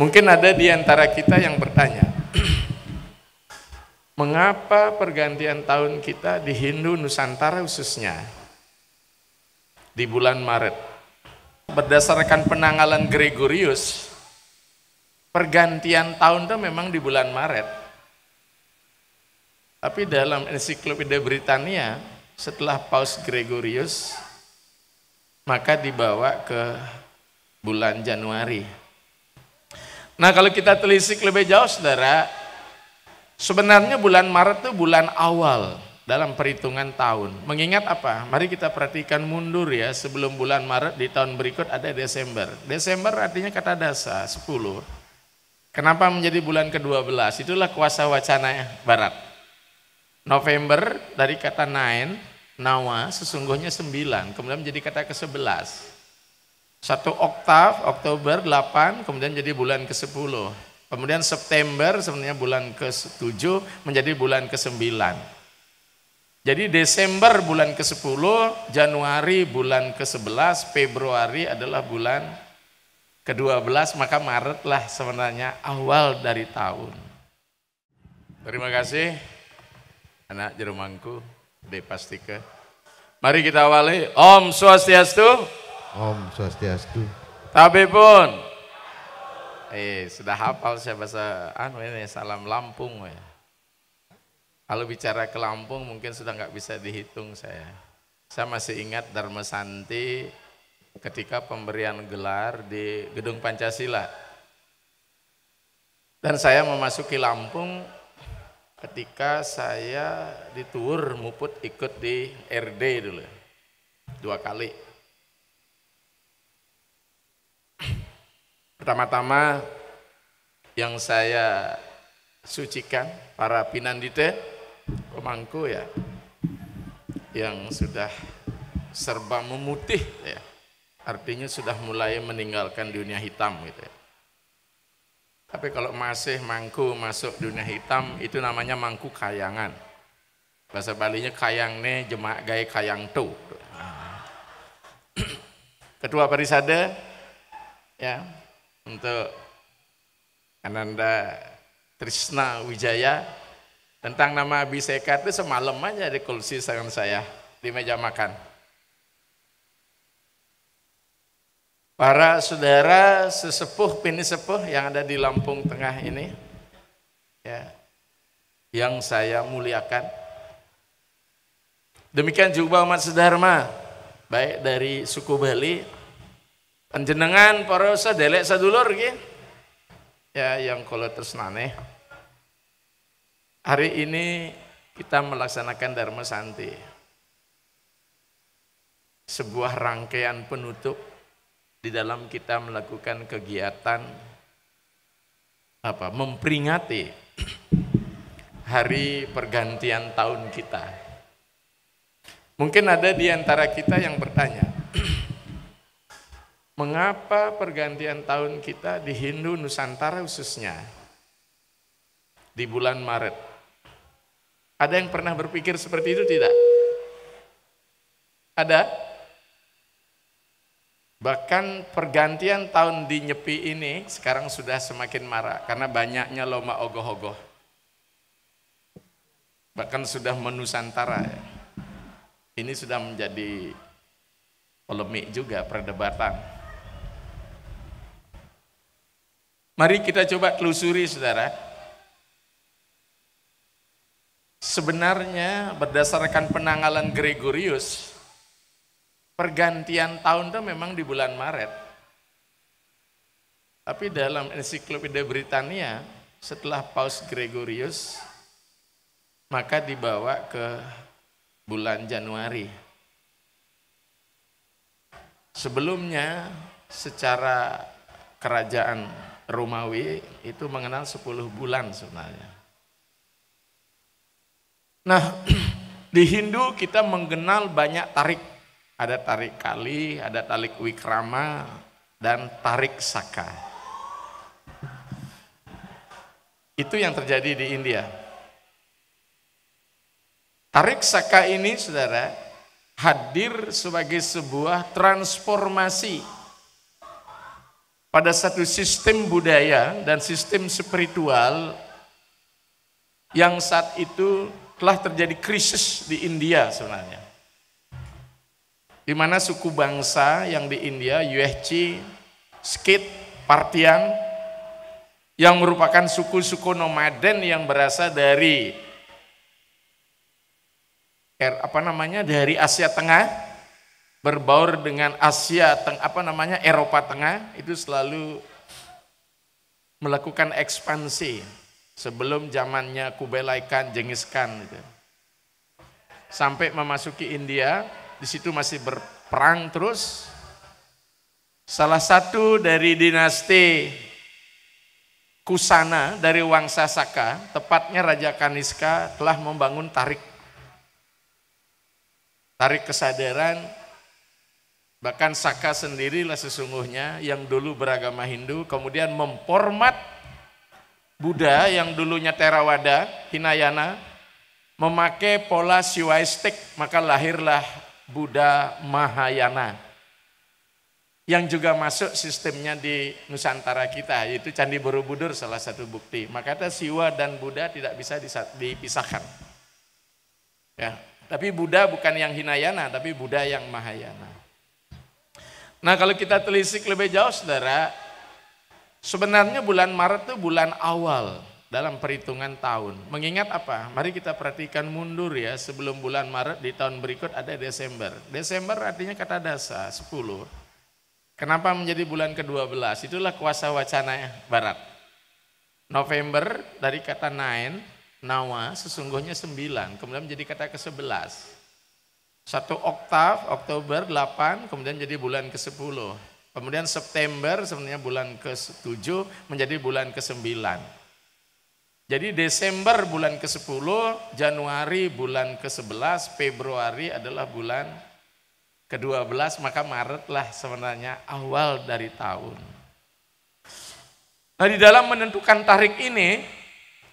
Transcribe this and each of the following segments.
Mungkin ada di antara kita yang bertanya, mengapa pergantian tahun kita di Hindu Nusantara khususnya di bulan Maret? Berdasarkan penanggalan Gregorius, pergantian tahun itu memang di bulan Maret. Tapi dalam ensiklopedia Britania, setelah Paus Gregorius, maka dibawa ke bulan Januari Nah kalau kita telisik lebih jauh saudara, sebenarnya bulan Maret itu bulan awal dalam perhitungan tahun. Mengingat apa? Mari kita perhatikan mundur ya sebelum bulan Maret di tahun berikut ada Desember. Desember artinya kata dasa 10. Kenapa menjadi bulan ke-12? Itulah kuasa wacana ya, Barat. November dari kata nine, nawa sesungguhnya sembilan kemudian menjadi kata ke-11. Satu oktav, Oktober 8, kemudian jadi bulan ke-10. Kemudian September sebenarnya bulan ke-7 menjadi bulan ke-9. Jadi Desember bulan ke-10, Januari bulan ke-11, Februari adalah bulan ke-12, maka Maret lah sebenarnya awal dari tahun. Terima kasih anak jerumangku, dipastikan Mari kita awali. Om Swastiastu. Om Swastiastu. Tapi pun, Eh, sudah hafal saya bahasa anu ini salam Lampung ya. Kalau bicara ke Lampung mungkin sudah nggak bisa dihitung saya. Saya masih ingat Dharma Santi ketika pemberian gelar di Gedung Pancasila. Dan saya memasuki Lampung ketika saya ditur Muput ikut di RD dulu. Dua kali Pertama-tama yang saya sucikan para pinandite pemangku ya yang sudah serba memutih ya. Artinya sudah mulai meninggalkan dunia hitam gitu ya. Tapi kalau masih mangku masuk dunia hitam itu namanya mangku kayangan. Bahasa Balinya kayangne jemak gay kayang tu. Ah. Ketua Parisade ya untuk Ananda Trisna Wijaya tentang nama Abhiseka itu semalam aja di kursi sayang saya di meja makan. Para saudara sesepuh pini sepuh yang ada di Lampung Tengah ini, ya, yang saya muliakan. Demikian juga umat sedharma, baik dari suku Bali Panjenengan para sadelek sadulur iki. Ya yang kula tresnane. Hari ini kita melaksanakan Dharma Santi. Sebuah rangkaian penutup di dalam kita melakukan kegiatan apa memperingati hari pergantian tahun kita. Mungkin ada di antara kita yang bertanya, Mengapa pergantian tahun kita di Hindu Nusantara khususnya di bulan Maret? Ada yang pernah berpikir seperti itu tidak? Ada? Bahkan pergantian tahun di Nyepi ini sekarang sudah semakin marak karena banyaknya lomba ogoh-ogoh. Bahkan sudah menusantara. Ya. Ini sudah menjadi polemik juga perdebatan. Mari kita coba telusuri saudara. Sebenarnya berdasarkan penanggalan Gregorius, pergantian tahun itu memang di bulan Maret. Tapi dalam ensiklopedia Britania, setelah Paus Gregorius, maka dibawa ke bulan Januari. Sebelumnya secara kerajaan Romawi itu mengenal 10 bulan sebenarnya. Nah, di Hindu kita mengenal banyak tarik. Ada tarik kali, ada tarik wikrama, dan tarik saka. Itu yang terjadi di India. Tarik saka ini saudara hadir sebagai sebuah transformasi pada satu sistem budaya dan sistem spiritual yang saat itu telah terjadi krisis di India sebenarnya. Di mana suku bangsa yang di India, UHC, Skit, Partian, yang merupakan suku-suku nomaden yang berasal dari er, apa namanya dari Asia Tengah berbaur dengan Asia teng apa namanya Eropa Tengah itu selalu melakukan ekspansi sebelum zamannya Kubelai Khan, Genghis Khan gitu. Sampai memasuki India, di situ masih berperang terus. Salah satu dari dinasti Kusana dari Wangsa Saka, tepatnya Raja Kaniska telah membangun tarik. Tarik kesadaran Bahkan Saka sendirilah sesungguhnya yang dulu beragama Hindu kemudian memformat Buddha yang dulunya Theravada, Hinayana memakai pola Shivaistik maka lahirlah Buddha Mahayana yang juga masuk sistemnya di Nusantara kita yaitu Candi Borobudur salah satu bukti. Maka ada Siwa dan Buddha tidak bisa dipisahkan. Ya, tapi Buddha bukan yang Hinayana tapi Buddha yang Mahayana. Nah kalau kita telisik lebih jauh saudara, sebenarnya bulan Maret itu bulan awal dalam perhitungan tahun. Mengingat apa? Mari kita perhatikan mundur ya, sebelum bulan Maret di tahun berikut ada Desember. Desember artinya kata dasa, 10. Kenapa menjadi bulan ke-12? Itulah kuasa wacana ya, Barat. November dari kata nine, nawa sesungguhnya sembilan, kemudian menjadi kata ke-11. Satu oktav, Oktober 8, kemudian jadi bulan ke-10. Kemudian September sebenarnya bulan ke-7 menjadi bulan ke-9. Jadi Desember bulan ke-10, Januari bulan ke-11, Februari adalah bulan ke-12, maka Maret lah sebenarnya awal dari tahun. Nah di dalam menentukan tarik ini,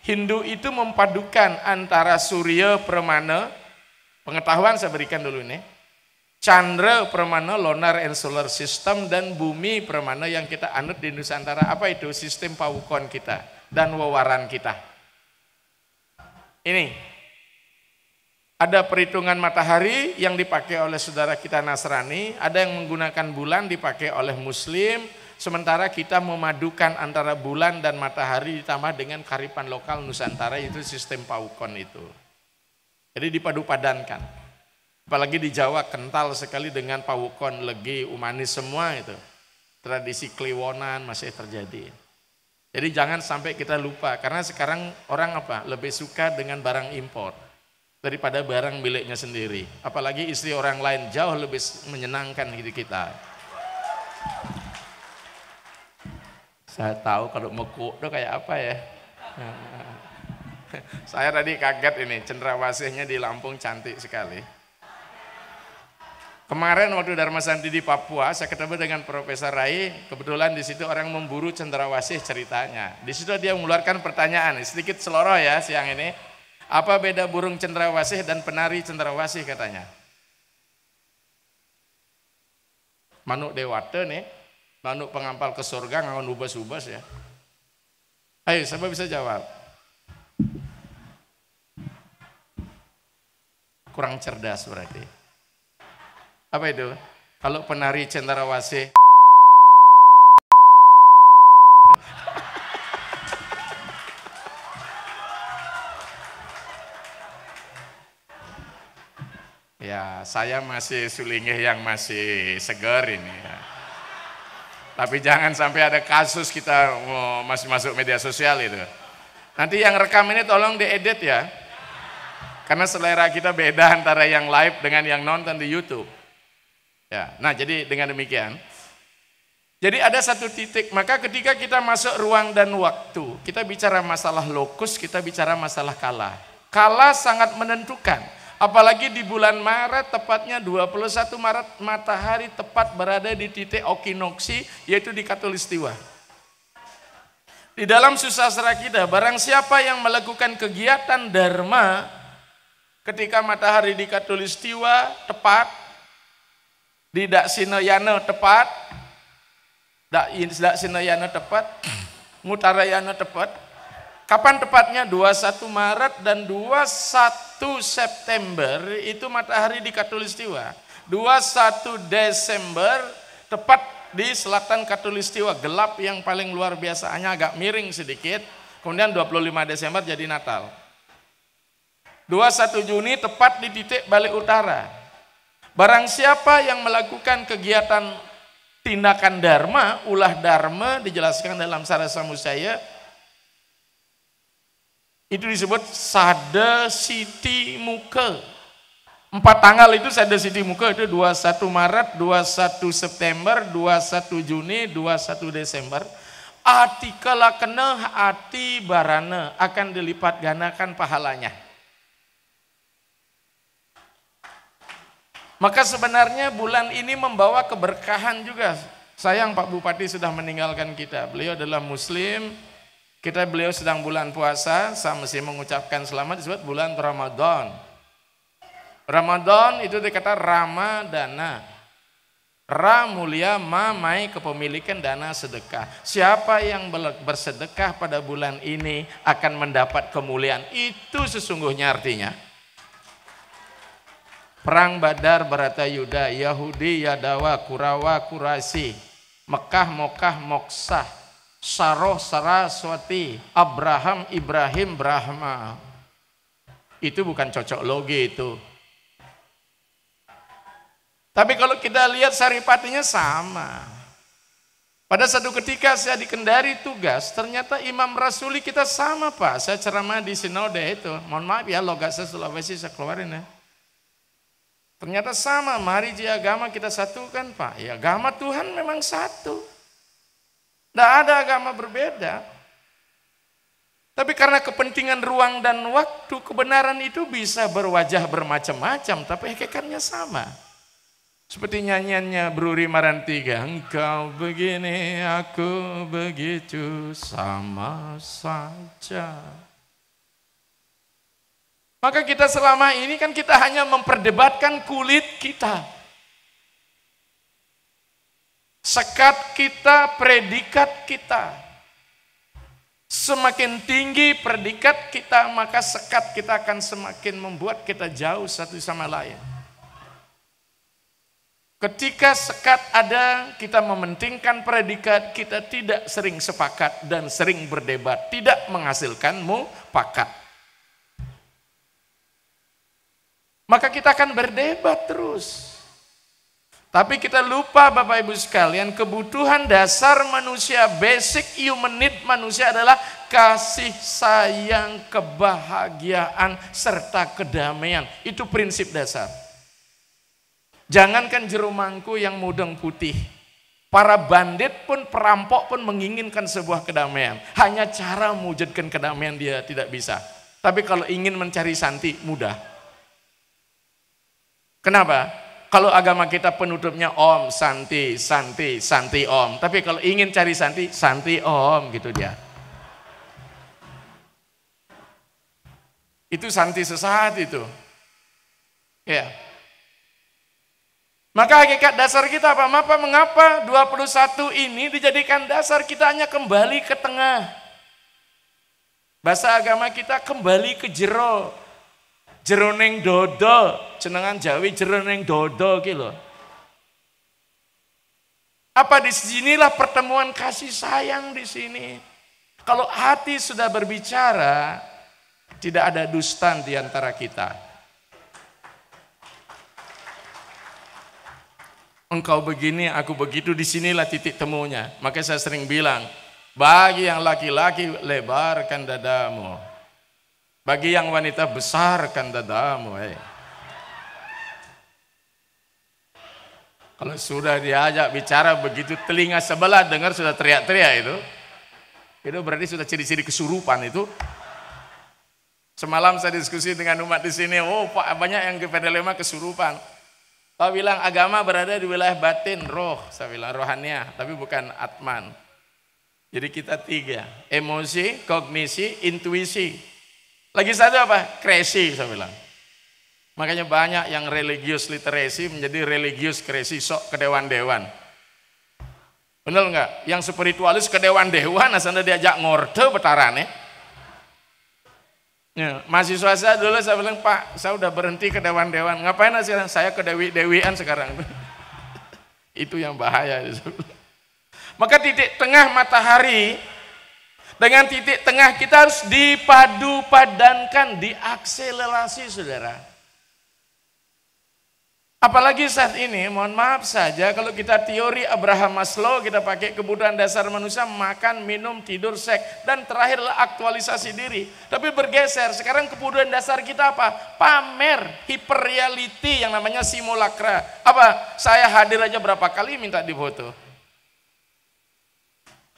Hindu itu mempadukan antara Surya Permana Pengetahuan saya berikan dulu ini, Chandra permana Lunar and solar system dan bumi permana yang kita anut di Nusantara. Apa itu sistem pawukon kita dan wawaran kita? Ini ada perhitungan matahari yang dipakai oleh saudara kita Nasrani, ada yang menggunakan bulan dipakai oleh Muslim, sementara kita memadukan antara bulan dan matahari ditambah dengan karipan lokal Nusantara itu sistem paukon itu. Jadi dipadu-padankan. Apalagi di Jawa kental sekali dengan pawukon, legi, umanis semua itu. Tradisi kliwonan masih terjadi. Jadi jangan sampai kita lupa karena sekarang orang apa? Lebih suka dengan barang impor daripada barang miliknya sendiri. Apalagi istri orang lain jauh lebih menyenangkan hidup kita. Saya tahu kalau mekuk itu kayak apa ya. Saya tadi kaget ini, cendrawasihnya di Lampung cantik sekali. Kemarin waktu Dharma Santi di Papua, saya ketemu dengan Profesor Rai, kebetulan di situ orang memburu cendrawasih ceritanya. Di situ dia mengeluarkan pertanyaan, sedikit seloroh ya siang ini. Apa beda burung cendrawasih dan penari cendrawasih katanya? Manuk dewata nih, manuk pengampal ke surga ngawan ubas-ubas ya. Ayo, siapa bisa jawab? kurang cerdas berarti. Apa itu? Kalau penari cendrawasih Ya, saya masih sulingih yang masih segar ini ya. Tapi jangan sampai ada kasus kita mau masih masuk media sosial itu. Nanti yang rekam ini tolong diedit ya. Karena selera kita beda antara yang live dengan yang nonton di YouTube. Ya, nah jadi dengan demikian. Jadi ada satu titik, maka ketika kita masuk ruang dan waktu, kita bicara masalah lokus, kita bicara masalah kala. Kala sangat menentukan, apalagi di bulan Maret, tepatnya 21 Maret, matahari tepat berada di titik okinoksi, yaitu di Katulistiwa. Di dalam susah kita, barang siapa yang melakukan kegiatan dharma, ketika matahari di katulistiwa tepat di dak tepat dak tepat Mutarayano tepat kapan tepatnya 21 Maret dan 21 September itu matahari di katulistiwa 21 Desember tepat di selatan katulistiwa gelap yang paling luar biasanya agak miring sedikit kemudian 25 Desember jadi Natal 21 Juni tepat di titik balik utara. Barang siapa yang melakukan kegiatan tindakan dharma, ulah dharma dijelaskan dalam sarasamu saya itu disebut sada siti muka. Empat tanggal itu sada siti muka itu 21 Maret, 21 September, 21 Juni, 21 Desember. Ati kena hati barana akan dilipat ganakan pahalanya. Maka sebenarnya bulan ini membawa keberkahan juga. Sayang Pak Bupati sudah meninggalkan kita. Beliau adalah muslim. Kita beliau sedang bulan puasa, saya mesti mengucapkan selamat disebut bulan Ramadan. Ramadan itu dikata Ramadana. Ra mulia mamai kepemilikan dana sedekah. Siapa yang bersedekah pada bulan ini akan mendapat kemuliaan. Itu sesungguhnya artinya. Perang Badar, Yuda, Yahudi, Yadawa, Kurawa, Kurasi, Mekah, Mokah, Moksah, Saroh, Saraswati, Abraham, Ibrahim, Brahma. Itu bukan cocok logi itu. Tapi kalau kita lihat saripatinya sama. Pada satu ketika saya dikendari tugas, ternyata Imam Rasuli kita sama Pak. Saya ceramah di Sinode itu. Mohon maaf ya, logat saya Sulawesi saya keluarin ya. Ternyata sama, mari jika agama kita satukan Pak. Ya agama Tuhan memang satu. Tidak ada agama berbeda. Tapi karena kepentingan ruang dan waktu, kebenaran itu bisa berwajah bermacam-macam, tapi hakikatnya sama. Seperti nyanyiannya Bruri Marantiga, engkau begini, aku begitu, sama saja. Maka kita selama ini kan kita hanya memperdebatkan kulit kita. Sekat kita, predikat kita. Semakin tinggi predikat kita, maka sekat kita akan semakin membuat kita jauh satu sama lain. Ketika sekat ada, kita mementingkan predikat, kita tidak sering sepakat dan sering berdebat, tidak menghasilkan mufakat. Maka kita akan berdebat terus. Tapi kita lupa Bapak Ibu sekalian, kebutuhan dasar manusia, basic human need manusia adalah kasih sayang, kebahagiaan, serta kedamaian. Itu prinsip dasar. Jangankan jerumangku yang mudeng putih. Para bandit pun, perampok pun menginginkan sebuah kedamaian. Hanya cara mewujudkan kedamaian dia tidak bisa. Tapi kalau ingin mencari santi, mudah. Kenapa? Kalau agama kita penutupnya om, santi, santi, santi om. Tapi kalau ingin cari santi, santi om gitu dia. Itu santi sesaat itu. Ya. Maka hakikat dasar kita apa? Mapa mengapa 21 ini dijadikan dasar kita hanya kembali ke tengah. Bahasa agama kita kembali ke jero jeroning dodo jenengan Jawi jeroning dodo gitu. apa di sinilah pertemuan kasih sayang di sini kalau hati sudah berbicara tidak ada dustan di antara kita engkau begini, aku begitu, di sinilah titik temunya. Maka saya sering bilang, bagi yang laki-laki, lebarkan dadamu. Bagi yang wanita besar kan dadamu. Hey. Kalau sudah diajak bicara begitu telinga sebelah dengar sudah teriak-teriak itu. Itu berarti sudah ciri-ciri kesurupan itu. Semalam saya diskusi dengan umat di sini, oh Pak banyak yang kepedelema kesurupan. Pak bilang agama berada di wilayah batin, roh, saya bilang rohannya, tapi bukan atman. Jadi kita tiga, emosi, kognisi, intuisi. Lagi satu apa? Kresi saya bilang. Makanya banyak yang religius literasi menjadi religius kresi sok ke dewan-dewan. Benar nggak? Yang spiritualis ke dewan-dewan asalnya diajak ngorde betarane. Ya, mahasiswa saya dulu saya bilang, Pak, saya udah berhenti ke dewan-dewan. Ngapain sekarang? Saya ke dewi-dewian sekarang. Itu yang bahaya. Maka titik tengah matahari dengan titik tengah kita harus dipadu padankan, diakselerasi saudara. Apalagi saat ini, mohon maaf saja kalau kita teori Abraham Maslow, kita pakai kebutuhan dasar manusia, makan, minum, tidur, seks, dan terakhirlah aktualisasi diri. Tapi bergeser, sekarang kebutuhan dasar kita apa? Pamer, hiperreality yang namanya simulakra. Apa? Saya hadir aja berapa kali minta difoto.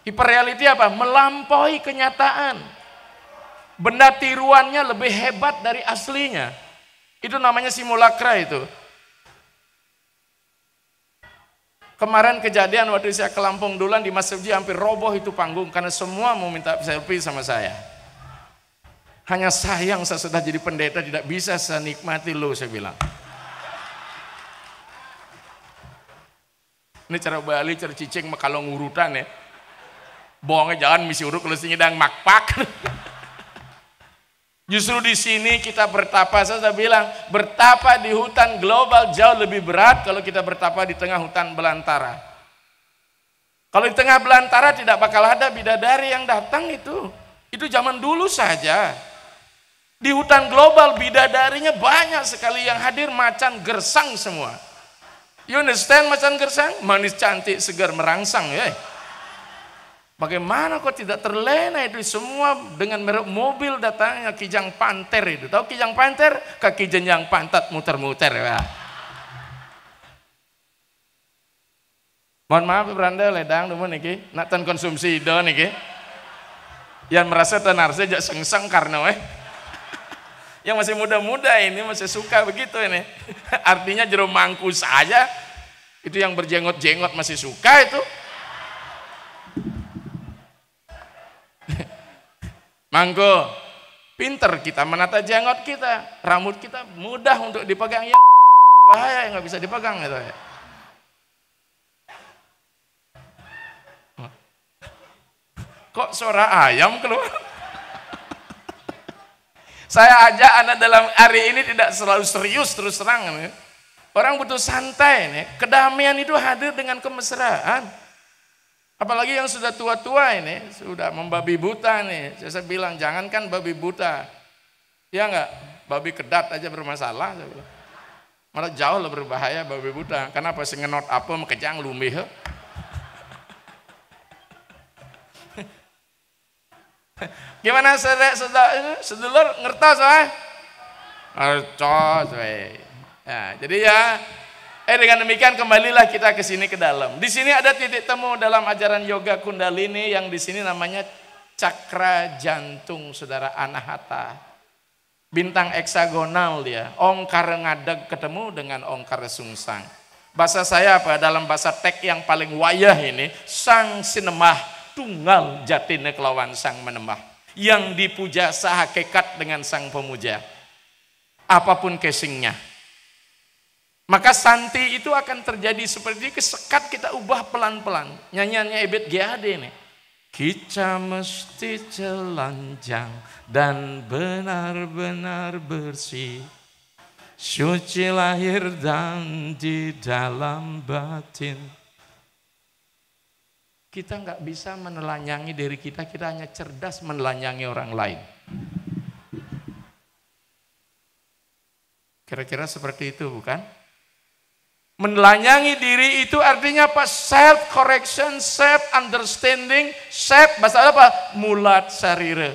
Hiperreality apa? Melampaui kenyataan. Benda tiruannya lebih hebat dari aslinya. Itu namanya simulakra itu. Kemarin kejadian waktu saya ke Lampung Dulan di Masjid hampir roboh itu panggung karena semua mau minta selfie sama saya. Hanya sayang saya sudah jadi pendeta tidak bisa saya nikmati lo saya bilang. Ini cara Bali, cara Cicing, kalau ngurutan ya bohongnya jalan misi uruk lesinya dang makpak Justru di sini kita bertapa, saya sudah bilang, bertapa di hutan global jauh lebih berat kalau kita bertapa di tengah hutan belantara. Kalau di tengah belantara tidak bakal ada bidadari yang datang itu. Itu zaman dulu saja. Di hutan global bidadarinya banyak sekali yang hadir macan gersang semua. You understand macan gersang? Manis cantik segar merangsang ya. Yeah. Bagaimana kok tidak terlena itu semua dengan merek mobil datangnya kijang panter itu. Tahu kijang panter? Kaki jenjang pantat muter-muter. Ya. Mohon maaf beranda ledang teman nih nak konsumsi do nih. Yang merasa tenar saja sengseng karena weh. Yang masih muda-muda ini masih suka begitu ini. Artinya jero mangkus saja itu yang berjenggot-jenggot masih suka itu Manggo, pinter kita menata jenggot kita, rambut kita mudah untuk dipegang ya bahaya yang nggak bisa dipegang gitu ya. Kok suara ayam keluar? Saya ajak anak dalam hari ini tidak selalu serius terus terang. Orang butuh santai nih. Kedamaian itu hadir dengan kemesraan. Apalagi yang sudah tua-tua ini, sudah membabi buta nih. Saya bilang, jangankan babi buta. Ya enggak? Babi kedat aja bermasalah. Malah jauh lebih berbahaya babi buta. Kenapa sih ngenot apa mekejang lumih. Gimana sedek eh, sedulur ngertos ah? Ngertos we. Nah, jadi ya Eh dengan demikian kembalilah kita ke sini ke dalam. Di sini ada titik temu dalam ajaran yoga kundalini yang di sini namanya cakra jantung saudara anahata. Bintang eksagonal dia, ongkar ngadeg ketemu dengan ongkar sungsang. Bahasa saya apa? Dalam bahasa tek yang paling wayah ini, sang sinemah tunggal jatine kelawan sang menemah. Yang dipuja sahakekat dengan sang pemuja. Apapun casingnya maka santi itu akan terjadi seperti kesekat kita ubah pelan-pelan. Nyanyiannya Ebet GAD ini. Kita mesti celanjang dan benar-benar bersih. Suci lahir dan di dalam batin. Kita nggak bisa menelanyangi diri kita, kita hanya cerdas menelanyangi orang lain. Kira-kira seperti itu bukan? Menelanyangi diri itu artinya apa? Self correction, self understanding, self bahasa apa? Mulat sarire.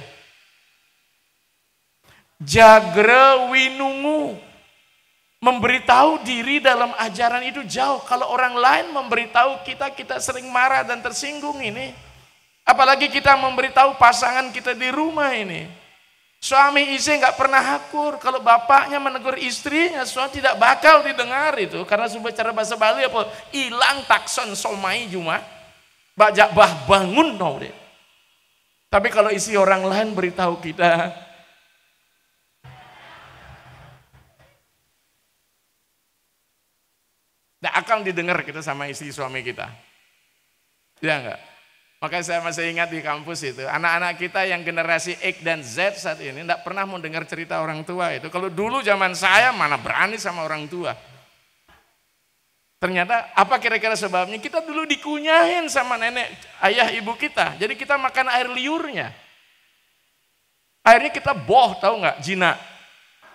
Jagre winungu memberitahu diri dalam ajaran itu jauh. Kalau orang lain memberitahu kita, kita sering marah dan tersinggung ini. Apalagi kita memberitahu pasangan kita di rumah ini. Suami istri nggak pernah akur. Kalau bapaknya menegur istrinya, suami tidak bakal didengar itu. Karena sumpah cara bahasa Bali apa? Hilang takson somai cuma. Bajak bah bangun tau deh. Tapi kalau isi orang lain beritahu kita, tidak akan didengar kita sama istri suami kita. Ya enggak? Maka saya masih ingat di kampus itu, anak-anak kita yang generasi X dan Z saat ini tidak pernah mau dengar cerita orang tua itu. Kalau dulu zaman saya mana berani sama orang tua. Ternyata apa kira-kira sebabnya? Kita dulu dikunyahin sama nenek ayah ibu kita. Jadi kita makan air liurnya. Akhirnya kita boh tahu nggak jina.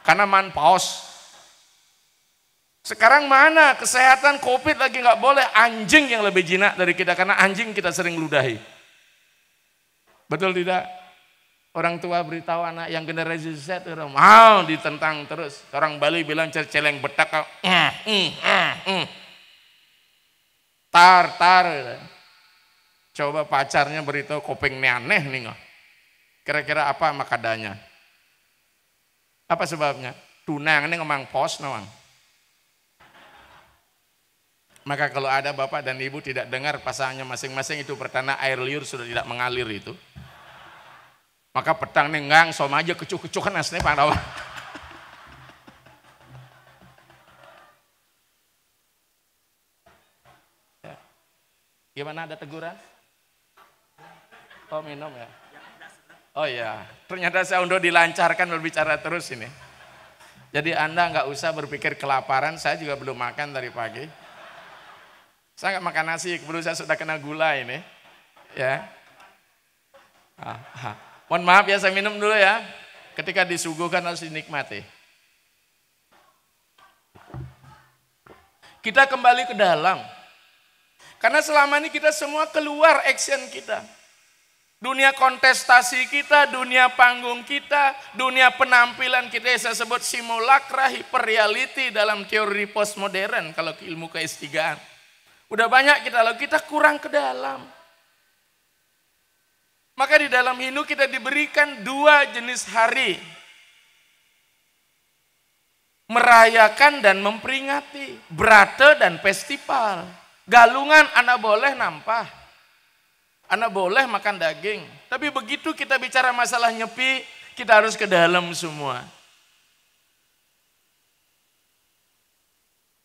Karena man paos. Sekarang mana kesehatan COVID lagi nggak boleh anjing yang lebih jinak dari kita karena anjing kita sering ludahi. Betul tidak? Orang tua beritahu anak yang generasi Z orang mau ditentang terus. Orang Bali bilang cerceleng betak, ah, mm, mm, mm, mm. tar tar. Gitu. Coba pacarnya beritahu kopeng aneh nih Kira-kira apa makadanya? Apa sebabnya? Tunang ini ngomong pos nawang. Maka kalau ada bapak dan ibu tidak dengar pasangnya masing-masing itu pertanda air liur sudah tidak mengalir itu. Maka petang nenggang somaja aja kecuk-kecuk kan asli pak ya. Gimana ada teguran? Oh minum ya? Oh ya, ternyata saya untuk dilancarkan berbicara terus ini. Jadi Anda nggak usah berpikir kelaparan, saya juga belum makan dari pagi. Saya nggak makan nasi, keburu saya sudah kena gula ini. Ya. ah. Mohon maaf ya, saya minum dulu ya. Ketika disuguhkan harus dinikmati. Kita kembali ke dalam. Karena selama ini kita semua keluar action kita. Dunia kontestasi kita, dunia panggung kita, dunia penampilan kita yang saya sebut simulakra hiperreality dalam teori postmodern kalau ilmu keistigaan. Udah banyak kita lalu kita kurang ke dalam. Maka di dalam Hindu kita diberikan dua jenis hari. Merayakan dan memperingati, berate dan festival. Galungan anak boleh nampah. Anak boleh makan daging. Tapi begitu kita bicara masalah nyepi, kita harus ke dalam semua.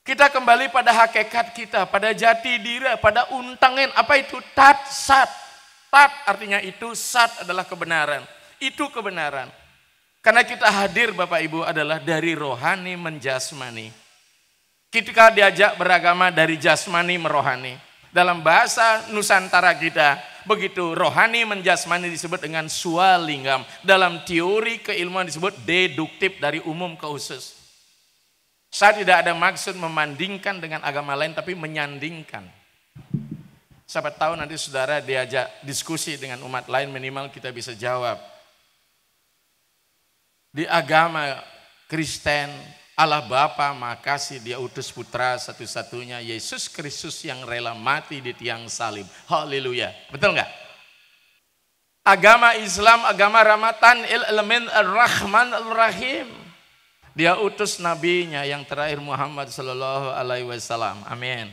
Kita kembali pada hakikat kita, pada jati diri, pada untangen. Apa itu? Tat, sat. Tat artinya itu, sat adalah kebenaran. Itu kebenaran. Karena kita hadir Bapak Ibu adalah dari rohani menjasmani. Kita diajak beragama dari jasmani merohani. Dalam bahasa Nusantara kita, begitu rohani menjasmani disebut dengan sualingam. Dalam teori keilmuan disebut deduktif dari umum ke khusus. Saya tidak ada maksud memandingkan dengan agama lain, tapi menyandingkan. Siapa tahu nanti saudara diajak diskusi dengan umat lain, minimal kita bisa jawab. Di agama Kristen, Allah Bapa makasih dia utus putra satu-satunya, Yesus Kristus yang rela mati di tiang salib. Haleluya. Betul nggak? Agama Islam, agama Ramatan, il-elemen rahman rahim dia utus nabinya yang terakhir Muhammad sallallahu alaihi wasallam. Amin.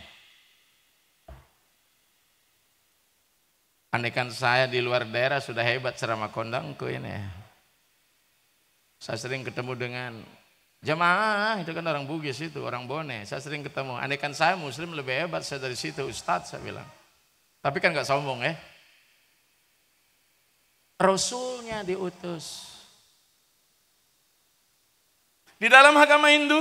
Andaikan saya di luar daerah sudah hebat ceramah kondangku ini. Saya sering ketemu dengan jemaah itu kan orang Bugis itu, orang Bone. Saya sering ketemu. Andaikan saya muslim lebih hebat saya dari situ, Ustadz saya bilang. Tapi kan nggak sombong ya. Rasulnya diutus. Di dalam agama Hindu,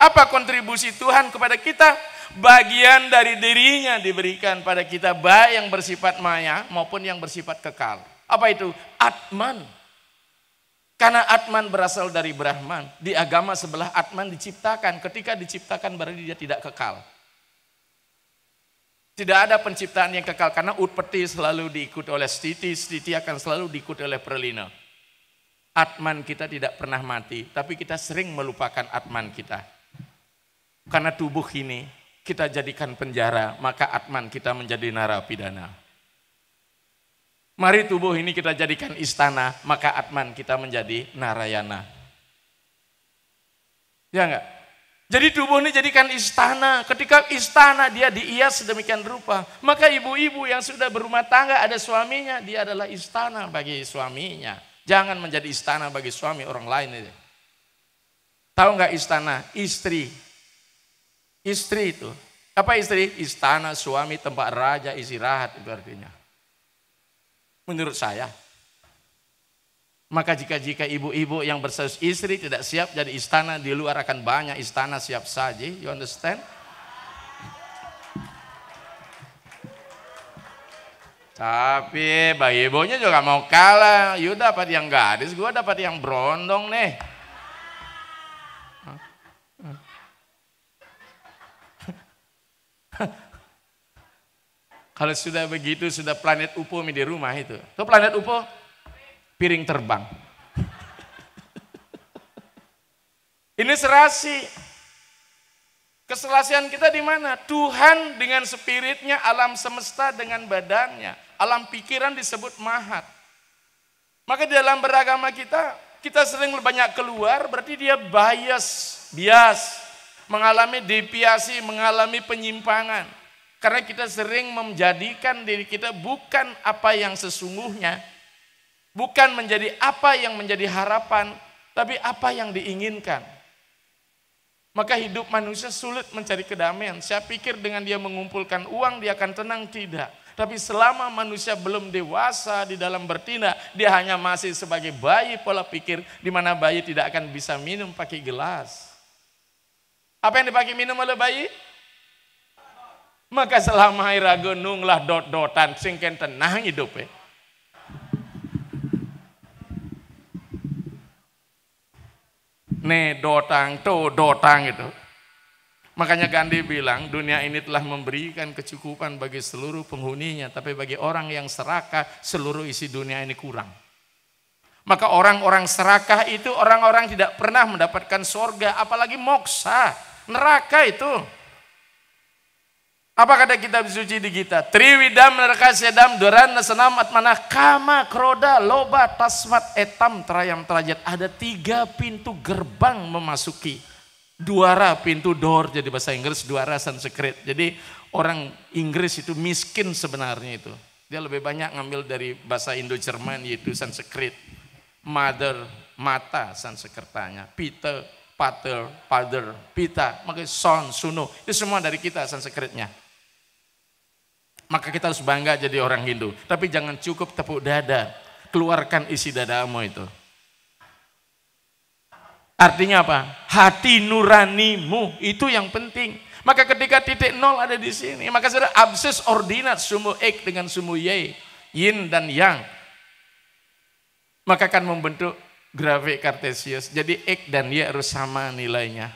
apa kontribusi Tuhan kepada kita? Bagian dari dirinya diberikan pada kita baik yang bersifat maya maupun yang bersifat kekal. Apa itu? Atman. Karena Atman berasal dari Brahman. Di agama sebelah Atman diciptakan. Ketika diciptakan berarti dia tidak kekal. Tidak ada penciptaan yang kekal. Karena Utpeti selalu diikuti oleh Stiti. Stiti akan selalu diikuti oleh Perlina. Atman kita tidak pernah mati, tapi kita sering melupakan atman kita. Karena tubuh ini kita jadikan penjara, maka atman kita menjadi narapidana. Mari tubuh ini kita jadikan istana, maka atman kita menjadi narayana. Ya enggak? Jadi tubuh ini jadikan istana. Ketika istana dia diias sedemikian rupa, maka ibu-ibu yang sudah berumah tangga ada suaminya, dia adalah istana bagi suaminya. Jangan menjadi istana bagi suami orang lain itu. Tahu nggak istana? Istri. Istri itu. Apa istri? Istana suami tempat raja istirahat itu artinya. Menurut saya. Maka jika jika ibu-ibu yang berstatus istri tidak siap jadi istana di luar akan banyak istana siap saji. You understand? Tapi Bayi Bonya juga mau kalah. Yu iya, dapat yang gadis, gua dapat yang brondong nih. Kalau sudah begitu, sudah planet UPO di rumah itu. Tuh planet UPO, piring terbang. Ini serasi. Keselasian kita di mana? Tuhan dengan spiritnya, alam semesta dengan badannya. Alam pikiran disebut mahat. Maka di dalam beragama kita, kita sering banyak keluar, berarti dia bias, bias, mengalami depiasi mengalami penyimpangan. Karena kita sering menjadikan diri kita bukan apa yang sesungguhnya, bukan menjadi apa yang menjadi harapan, tapi apa yang diinginkan. Maka hidup manusia sulit mencari kedamaian. Saya pikir dengan dia mengumpulkan uang dia akan tenang, tidak. Tapi selama manusia belum dewasa di dalam bertindak, dia hanya masih sebagai bayi pola pikir di mana bayi tidak akan bisa minum pakai gelas. Apa yang dipakai minum oleh bayi? Maka selama air lah dot-dotan singken tenang hidupnya. Eh. Ne dotang, to dotang itu. Makanya Gandhi bilang dunia ini telah memberikan kecukupan bagi seluruh penghuninya. Tapi bagi orang yang serakah seluruh isi dunia ini kurang. Maka orang-orang serakah itu orang-orang tidak pernah mendapatkan sorga. Apalagi moksa, neraka itu. Apa kata kitab suci di kita? Triwidam neraka sedam duran nasenam atmanah kama kroda loba tasmat etam trayam terajat. Ada tiga pintu gerbang memasuki Duara pintu door jadi bahasa Inggris, duara Sanskrit. Jadi orang Inggris itu miskin sebenarnya itu. Dia lebih banyak ngambil dari bahasa Indo-Jerman yaitu Sanskrit. Mother, mata Sanskertanya. Peter, pater, father, pita. Maka son, suno. Itu semua dari kita Sanskritnya. Maka kita harus bangga jadi orang Hindu. Tapi jangan cukup tepuk dada. Keluarkan isi dadamu itu. Artinya apa? Hati nuranimu itu yang penting. Maka ketika titik nol ada di sini, maka sudah abses ordinat sumu ek dengan sumu y, yin dan yang. Maka akan membentuk grafik kartesius. Jadi ek dan y harus sama nilainya.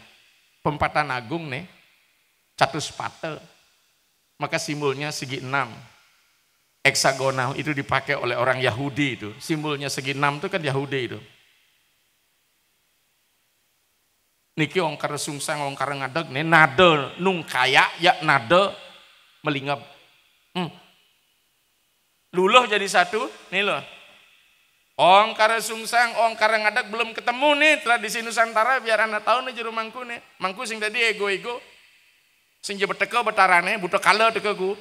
Pempatan agung nih, catus spate. Maka simbolnya segi enam. Eksagonal itu dipakai oleh orang Yahudi itu. Simbolnya segi enam itu kan Yahudi itu niki ongkar sungsang wong kareng ngadeg nih nade nung kaya ya nade melingap hmm. luluh jadi satu nih loh Orang karena sungsang, ongkar ngadak belum ketemu nih tradisi Nusantara biar anak tahu nih juru mangku nih. Mangku sing tadi ego-ego. Sing je beteke betarane, butuh kala teke ku.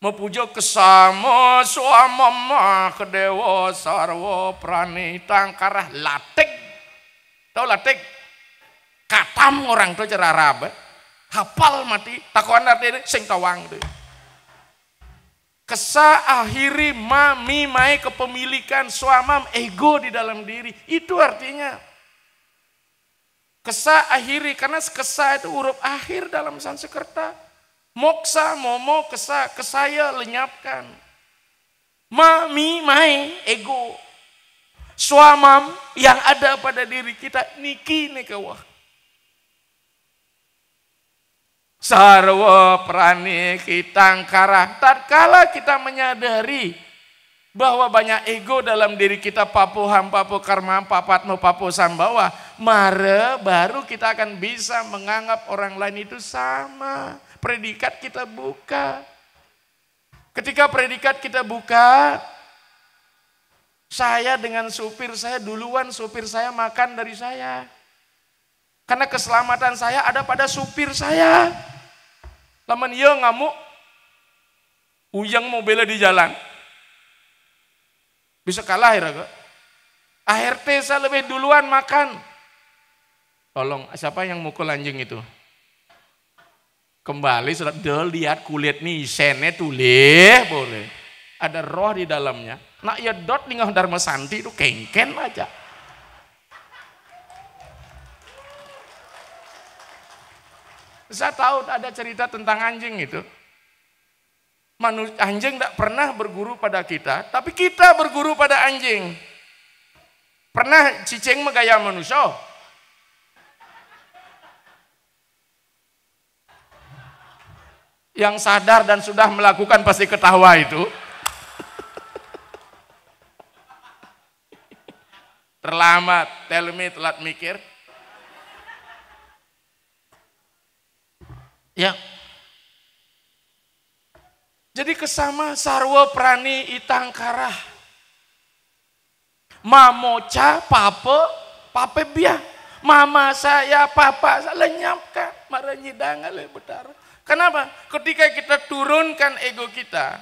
Mepujo kesama suamama kedewa sarwa pranitang karah latik Tahu lah tek katam orang tuh cara Arab. Eh. Hafal mati takuan artinya sing tawang tuh. Kesa akhiri mami mai kepemilikan suamam ego di dalam diri. Itu artinya kesa akhiri karena kesa itu huruf akhir dalam Sanskerta. Moksa, momo, kesa, kesaya lenyapkan. Mami mai ego suamam yang ada pada diri kita niki nekawa. Sarwa prani kita angkara. Tatkala kita menyadari bahwa banyak ego dalam diri kita papu ham papu karma papatmo papu sambawa mare baru kita akan bisa menganggap orang lain itu sama predikat kita buka ketika predikat kita buka saya dengan supir saya duluan supir saya makan dari saya. Karena keselamatan saya ada pada supir saya. Laman iya ngamuk. Uyang mau bela di jalan. Bisa kalah ya kok. ART saya lebih duluan makan. Tolong, siapa yang mukul anjing itu? Kembali sudah lihat kulit nih, sene tulis boleh. Ada roh di dalamnya nak ya dot ningah Dharma Santi itu kengken aja saya tahu ada cerita tentang anjing itu Manusia anjing tidak pernah berguru pada kita, tapi kita berguru pada anjing. Pernah cicing megaya manusia? Yang sadar dan sudah melakukan pasti ketawa itu. terlambat, tell me telat mikir. Ya. Jadi kesama sarwa prani itangkara, karah. Mamoca pape pape biah. Mama saya, papa saya lenyapkan. Maranyidang oleh betara. Kenapa? Ketika kita turunkan ego kita,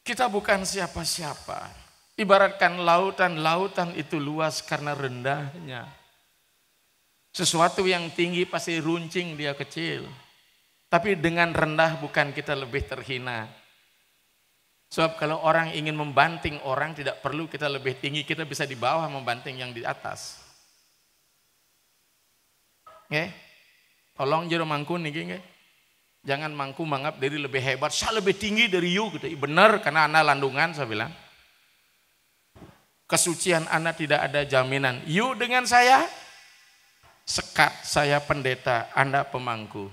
kita bukan siapa-siapa Ibaratkan lautan, lautan itu luas karena rendahnya. Sesuatu yang tinggi pasti runcing dia kecil. Tapi dengan rendah bukan kita lebih terhina. Sebab kalau orang ingin membanting orang tidak perlu kita lebih tinggi, kita bisa di bawah membanting yang di atas. Oke? Tolong jero mangku nih, nggih. Jangan mangku mangap dari lebih hebat, saya lebih tinggi dari you gitu. Bener karena anak landungan saya bilang. Kesucian anak tidak ada jaminan. Yuk dengan saya. Sekat saya pendeta, Anda pemangku.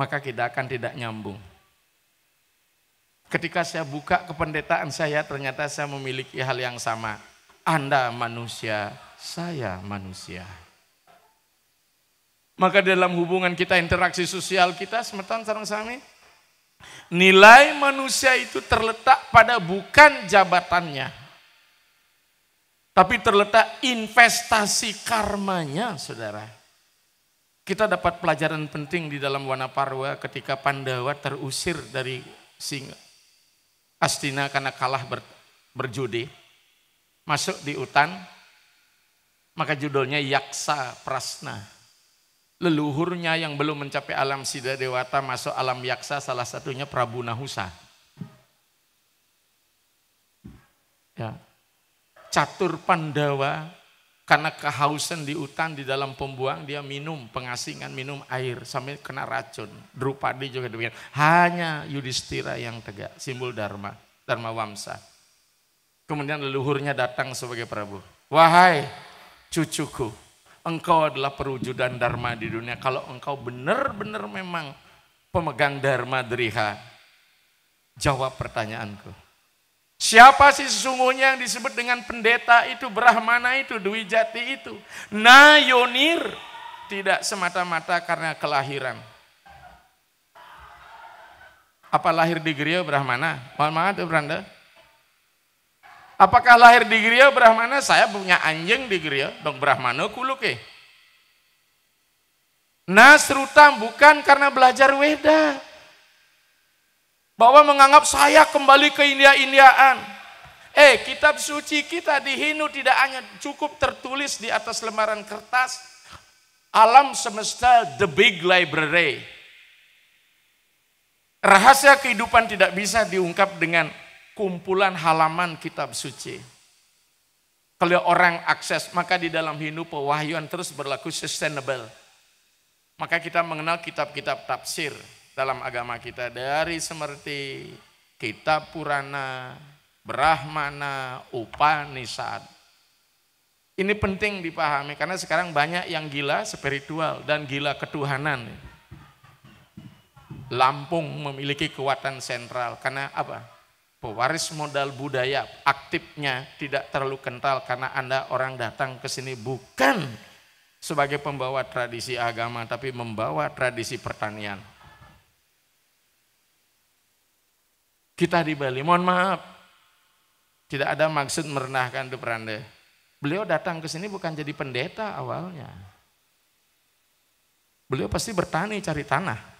Maka kita akan tidak nyambung. Ketika saya buka kependetaan saya, ternyata saya memiliki hal yang sama. Anda manusia, saya manusia. Maka dalam hubungan kita, interaksi sosial kita, semeton sarang ini. Nilai manusia itu terletak pada bukan jabatannya. Tapi terletak investasi karmanya, saudara. Kita dapat pelajaran penting di dalam Parwa ketika Pandawa terusir dari singa. Astina karena kalah ber, berjudi. Masuk di hutan, maka judulnya Yaksa Prasna leluhurnya yang belum mencapai alam sida dewata masuk alam yaksa salah satunya Prabu Nahusa. Ya. Catur Pandawa karena kehausan di hutan di dalam pembuang dia minum pengasingan minum air sampai kena racun. Drupadi juga demikian. Hanya Yudhistira yang tegak, simbol Dharma, Dharma Wamsa. Kemudian leluhurnya datang sebagai Prabu. Wahai cucuku, Engkau adalah perwujudan Dharma di dunia. Kalau engkau benar-benar memang pemegang Dharma Driha, jawab pertanyaanku. Siapa sih sesungguhnya yang disebut dengan pendeta itu, Brahmana itu, Dwi Jati itu? Nayonir. Tidak semata-mata karena kelahiran. Apa lahir di Griya Brahmana? Mohon maaf, Branda. Apakah lahir di Gria Brahmana? Saya punya anjing di Gria, dong Brahmana kuluke. serutan bukan karena belajar Weda. Bahwa menganggap saya kembali ke India-Indiaan. Eh, kitab suci kita di Hindu tidak hanya cukup tertulis di atas lembaran kertas. Alam semesta the big library. Rahasia kehidupan tidak bisa diungkap dengan kumpulan halaman kitab suci. Kalau orang akses, maka di dalam Hindu pewahyuan terus berlaku sustainable. Maka kita mengenal kitab-kitab tafsir dalam agama kita. Dari seperti kitab Purana, Brahmana, Upanisad. Ini penting dipahami karena sekarang banyak yang gila spiritual dan gila ketuhanan. Lampung memiliki kekuatan sentral karena apa? pewaris modal budaya aktifnya tidak terlalu kental karena Anda orang datang ke sini bukan sebagai pembawa tradisi agama tapi membawa tradisi pertanian. Kita di Bali, mohon maaf, tidak ada maksud merendahkan di peranda. Beliau datang ke sini bukan jadi pendeta awalnya. Beliau pasti bertani cari tanah.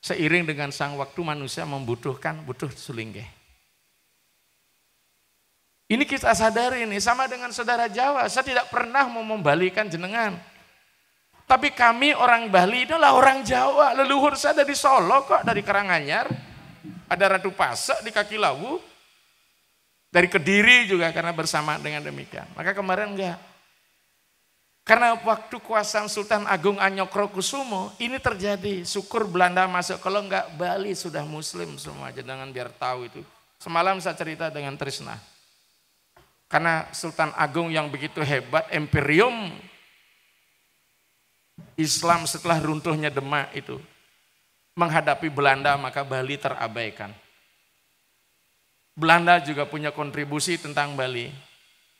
Seiring dengan sang waktu manusia membutuhkan butuh sulingge Ini kita sadari ini sama dengan saudara Jawa. Saya tidak pernah mau membalikan jenengan. Tapi kami orang Bali itulah orang Jawa. Leluhur saya dari Solo kok, dari Karanganyar. Ada Ratu Pasak di kaki Lawu. Dari Kediri juga karena bersama dengan demikian. Maka kemarin enggak karena waktu kuasaan Sultan Agung Anyokro Kusumo ini terjadi. Syukur Belanda masuk. Kalau enggak Bali sudah muslim semua. Jangan biar tahu itu. Semalam saya cerita dengan Trisna. Karena Sultan Agung yang begitu hebat, imperium Islam setelah runtuhnya Demak itu menghadapi Belanda maka Bali terabaikan. Belanda juga punya kontribusi tentang Bali.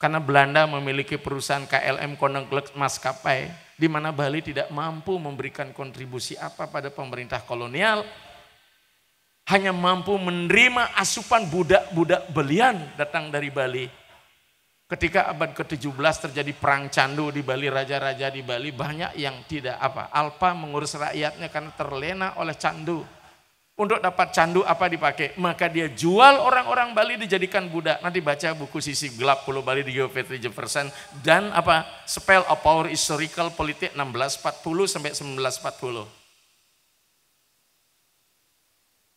Karena Belanda memiliki perusahaan KLM Koninklijk Maskapai di mana Bali tidak mampu memberikan kontribusi apa pada pemerintah kolonial. Hanya mampu menerima asupan budak-budak belian datang dari Bali. Ketika abad ke-17 terjadi perang candu di Bali, raja-raja di Bali banyak yang tidak apa. Alpa mengurus rakyatnya karena terlena oleh candu untuk dapat candu apa dipakai. Maka dia jual orang-orang Bali dijadikan budak. Nanti baca buku sisi gelap Pulau Bali di Geoffrey Jefferson dan apa Spell of Power Historical Politik 1640 sampai 1940.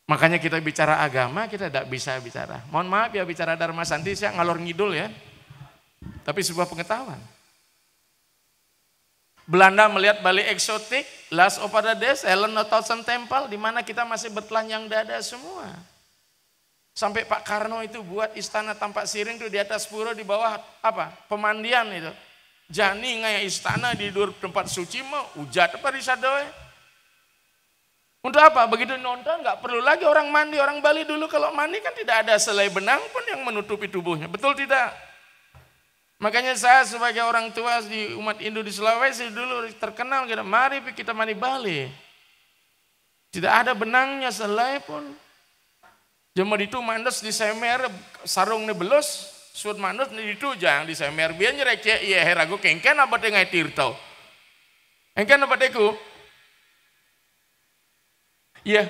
Makanya kita bicara agama, kita tidak bisa bicara. Mohon maaf ya bicara Dharma Santi, saya ngalor ngidul ya. Tapi sebuah pengetahuan. Belanda melihat Bali eksotik, Las Opadades, Helen of Temple, di mana kita masih bertelanjang dada semua. Sampai Pak Karno itu buat istana tampak siring itu di atas pura di bawah apa? Pemandian itu. Jani ngaya istana di tempat suci mau ujat apa disadoe. Untuk apa? Begitu nonton nggak perlu lagi orang mandi. Orang Bali dulu kalau mandi kan tidak ada selai benang pun yang menutupi tubuhnya. Betul tidak? Makanya saya sebagai orang tua di umat Hindu di Sulawesi dulu terkenal kita gitu, mari kita mari Bali. Tidak ada benangnya selai pun. Jemar itu mandes di semer sarung ne belus, suat mandes di itu jang di semer biar nyerek ya herago kengken apa teh ngai tirtau. Engken apa teku? Iya,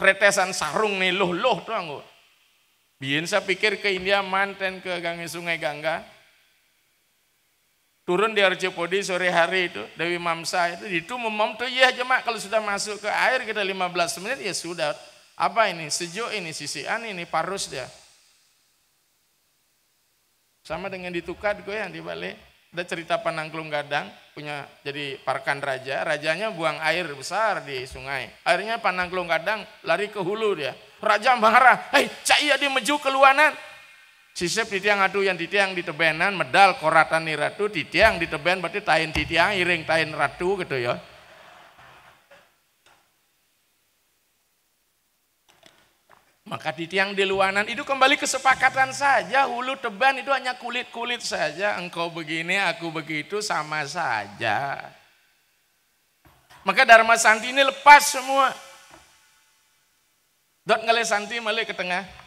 pretesan sarung nih loh loh tuh anggur. Biar saya pikir ke India manten ke gangi sungai Gangga, turun di Arjepodi sore hari itu Dewi Mamsa itu itu memam tuh ya jemaah kalau sudah masuk ke air kita 15 menit ya sudah apa ini sejuk ini sisian ini parus dia sama dengan ditukar gue yang di Bali ada cerita Panangklung Gadang punya jadi parkan raja rajanya buang air besar di sungai airnya Panangklung Gadang lari ke hulu dia raja marah hei cak iya di meju keluanan Sisep di tiang adu yang di tiang di tebenan medal koratan ni ratu di tiang di teben berarti tain di tiang iring tain ratu gitu ya. Maka di tiang di luanan itu kembali kesepakatan saja. Hulu teban itu hanya kulit-kulit saja. Engkau begini, aku begitu sama saja. Maka Dharma Santi ini lepas semua. Dot ngelih Santi malik ke tengah.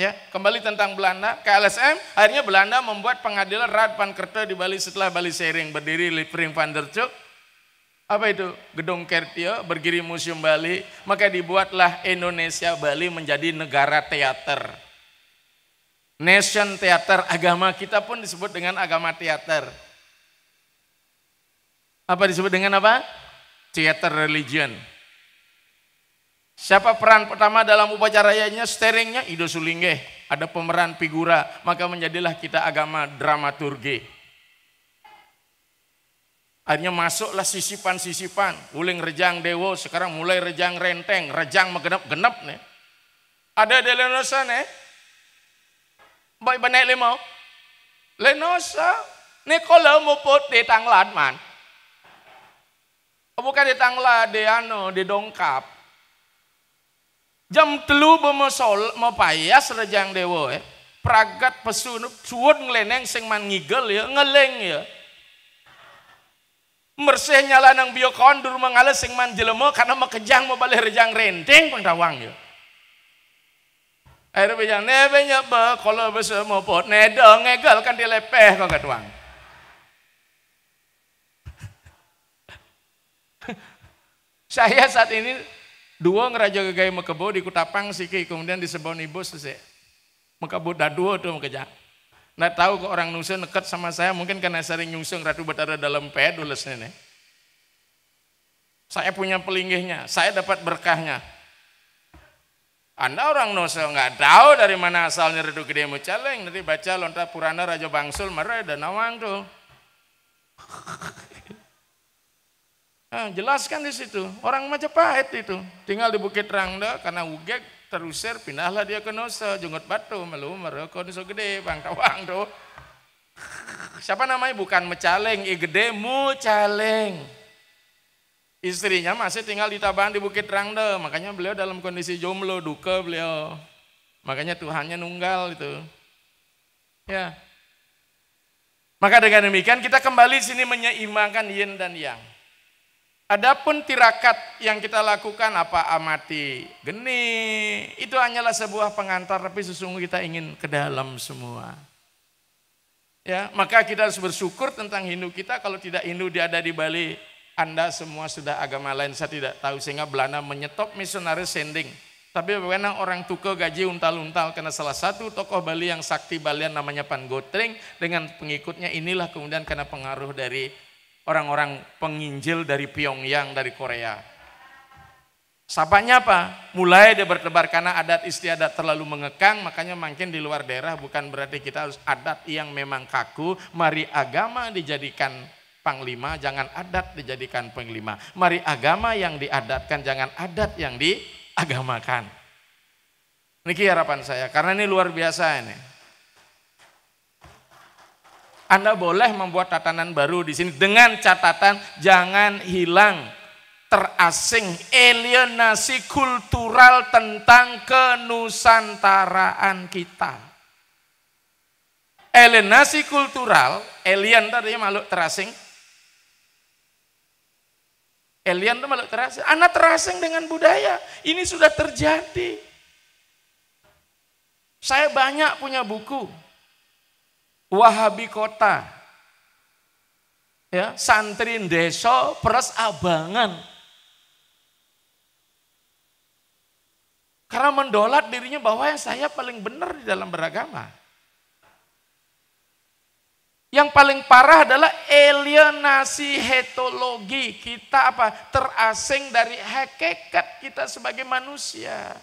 Ya, kembali tentang Belanda, KLSM, akhirnya Belanda membuat pengadilan Rad Pankerto di Bali setelah Bali Sering berdiri Liepering van der Cuk. Apa itu? Gedung Kertio, berdiri Museum Bali, maka dibuatlah Indonesia Bali menjadi negara teater. Nation teater, agama kita pun disebut dengan agama teater. Apa disebut dengan apa? Theater religion. Siapa peran pertama dalam upacarayanya? steringnya Ido Sulingge. Ada pemeran figura, maka menjadilah kita agama dramaturgi. Akhirnya masuklah sisipan-sisipan. Uling rejang dewo, sekarang mulai rejang renteng, rejang menggenap-genap nih. Ada di Lenosa nih. Baik naik limau. Lenosa, ini kalau mau pot di tanglad man. Oh, bukan di tanglad, di di dongkap jam telu bemesol mau payas rejang dewo eh. pragat pesunup suwun ngeleneng sing man ngigel ya ngeleng ya merseh nyala nang biokondur mengales sing man jelema karena mekejang mau balik rejang renteng pengtawang ya akhirnya bejang nebe nyebe kalau besok mau pot nedong ngegal kan dilepeh kok katuang saya saat ini Dua ngeraja gegai mekebo di kutapang siki kemudian di sebon ibu sese. Mekebo dah dua tuh mekeja. Nah tahu ke orang nusa neket sama saya mungkin karena sering nyungsung ratu batara dalam pedules dules nene. Saya punya pelinggihnya, saya dapat berkahnya. Anda orang nusa nggak tahu dari mana asalnya redu gede mucaleng. Nanti baca lontar purana raja bangsul mereka dan nawang tuh. Nah, jelaskan di situ. Orang Majapahit itu tinggal di Bukit Rangda karena ugek terusir pindahlah dia ke Nusa Jungut Batu melu merokok Nusa Gede Pangkawang tuh. Siapa namanya bukan Mecaleng, I Gede Mucaleng. Istrinya masih tinggal di Tabahan di Bukit Rangda, makanya beliau dalam kondisi jomblo, duka beliau. Makanya Tuhannya nunggal itu. Ya. Maka dengan demikian kita kembali sini menyeimbangkan yin dan yang. Adapun tirakat yang kita lakukan apa amati geni itu hanyalah sebuah pengantar tapi sesungguhnya kita ingin ke dalam semua. Ya, maka kita harus bersyukur tentang Hindu kita kalau tidak Hindu dia ada di Bali. Anda semua sudah agama lain saya tidak tahu sehingga Belanda menyetop misionaris sending. Tapi bagaimana orang tuke gaji untal-untal karena salah satu tokoh Bali yang sakti Bali yang namanya Pan Gotring dengan pengikutnya inilah kemudian karena pengaruh dari orang-orang penginjil dari Pyongyang, dari Korea. Sapanya apa? Mulai dia bertebar karena adat istiadat terlalu mengekang, makanya makin di luar daerah bukan berarti kita harus adat yang memang kaku. Mari agama dijadikan panglima, jangan adat dijadikan panglima. Mari agama yang diadatkan, jangan adat yang diagamakan. Ini harapan saya, karena ini luar biasa ini. Anda boleh membuat tatanan baru di sini dengan catatan jangan hilang terasing alienasi kultural tentang kenusantaraan kita. Alienasi kultural, alien tadi makhluk terasing. Alien itu makhluk terasing. Anda terasing dengan budaya. Ini sudah terjadi. Saya banyak punya buku Wahabi kota. Ya, santri desa peres abangan. Karena mendolat dirinya bahwa yang saya paling benar di dalam beragama. Yang paling parah adalah alienasi hetologi. Kita apa? Terasing dari hakikat kita sebagai manusia.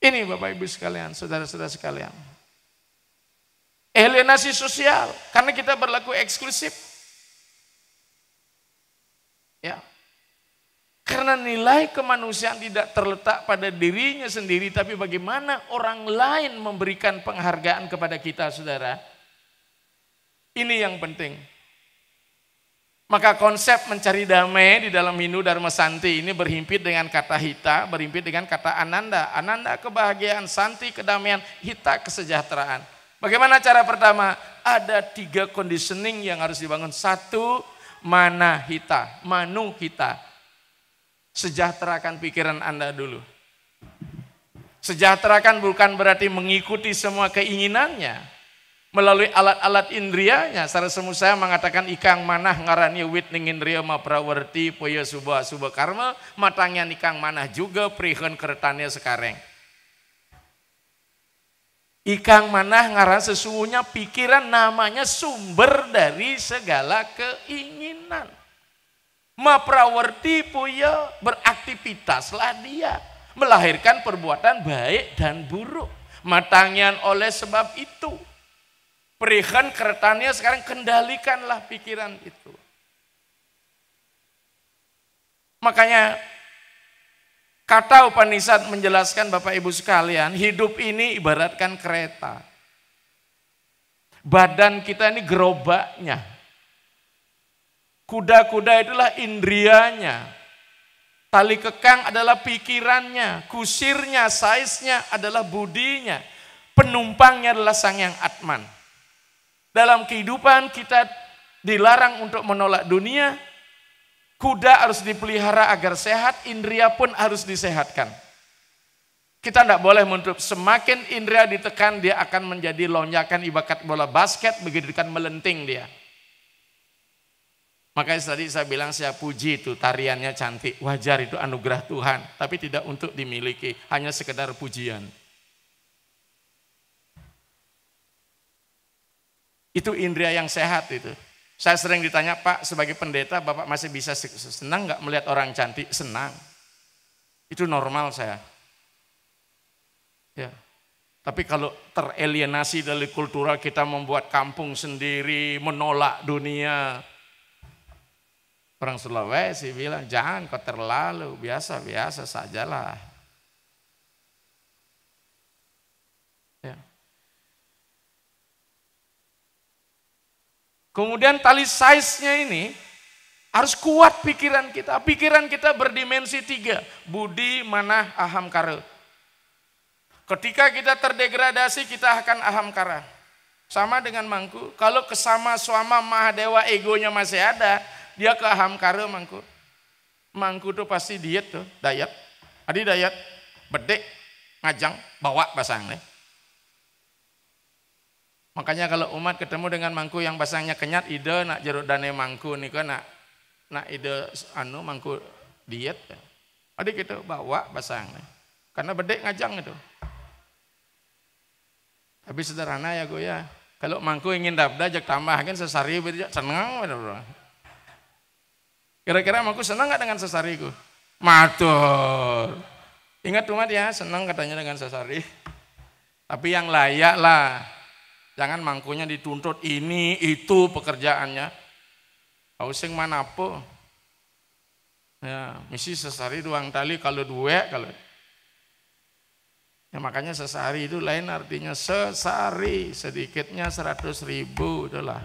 Ini Bapak Ibu sekalian, saudara-saudara sekalian. Alienasi sosial, karena kita berlaku eksklusif. Ya. Karena nilai kemanusiaan tidak terletak pada dirinya sendiri, tapi bagaimana orang lain memberikan penghargaan kepada kita, saudara. Ini yang penting. Maka konsep mencari damai di dalam Hindu Dharma Santi ini berhimpit dengan kata hita, berhimpit dengan kata ananda. Ananda kebahagiaan, santi kedamaian, hita kesejahteraan. Bagaimana cara pertama? Ada tiga conditioning yang harus dibangun. Satu, mana hita, manu hita. Sejahterakan pikiran Anda dulu. Sejahterakan bukan berarti mengikuti semua keinginannya melalui alat-alat indria indrianya semu saya mengatakan ikang manah ngarani wit ning ma prawerti poyo suba suba karma matangnya ikang manah juga prihun keretannya sekarang ikang manah ngaran sesungguhnya pikiran namanya sumber dari segala keinginan Ma prawerti poyo beraktivitaslah dia melahirkan perbuatan baik dan buruk matangnya oleh sebab itu Perihan keretanya sekarang kendalikanlah pikiran itu. Makanya kata Upanisad menjelaskan Bapak Ibu sekalian, hidup ini ibaratkan kereta. Badan kita ini gerobaknya. Kuda-kuda itulah indrianya. Tali kekang adalah pikirannya, kusirnya, saiznya adalah budinya. Penumpangnya adalah sang yang atman. Dalam kehidupan kita dilarang untuk menolak dunia, kuda harus dipelihara agar sehat, indria pun harus disehatkan. Kita tidak boleh menutup. Semakin indria ditekan, dia akan menjadi lonjakan ibakat bola basket, begitu kan melenting dia. Makanya tadi saya bilang saya puji itu tariannya cantik, wajar itu anugerah Tuhan, tapi tidak untuk dimiliki, hanya sekedar pujian. Itu indria yang sehat itu. Saya sering ditanya, Pak, sebagai pendeta, Bapak masih bisa senang nggak melihat orang cantik? Senang. Itu normal saya. Ya. Tapi kalau teralienasi dari kultural kita membuat kampung sendiri, menolak dunia. Orang Sulawesi bilang, jangan kau terlalu, biasa-biasa sajalah. Kemudian tali size-nya ini harus kuat pikiran kita. Pikiran kita berdimensi tiga. Budi, manah, ahamkara. Ketika kita terdegradasi, kita akan aham, ahamkara. Sama dengan mangku. Kalau kesama suama mahadewa egonya masih ada, dia ke aham, ahamkara mangku. Mangku tuh pasti diet tuh, diet. Adi diet, bedek, ngajang, bawa pasangnya. Makanya kalau umat ketemu dengan mangku yang basangnya kenyat, ide nak jeruk dane mangku nih kan nak nak ide anu mangku diet. Adik itu bawa basang nih. Karena bedek ngajang itu. Tapi sederhana ya gue ya. Kalau mangku ingin dapda jek tambah kan sesari berjak seneng Kira-kira mangku seneng nggak dengan sesariku? Matur. Ingat umat ya, seneng katanya dengan sesari. Tapi yang layak lah. Jangan mangkunya dituntut ini itu pekerjaannya. sing mana po? Ya, misi sesari doang tali kalau dua kalau. Ya makanya sesari itu lain artinya sesari sedikitnya seratus ribu itulah.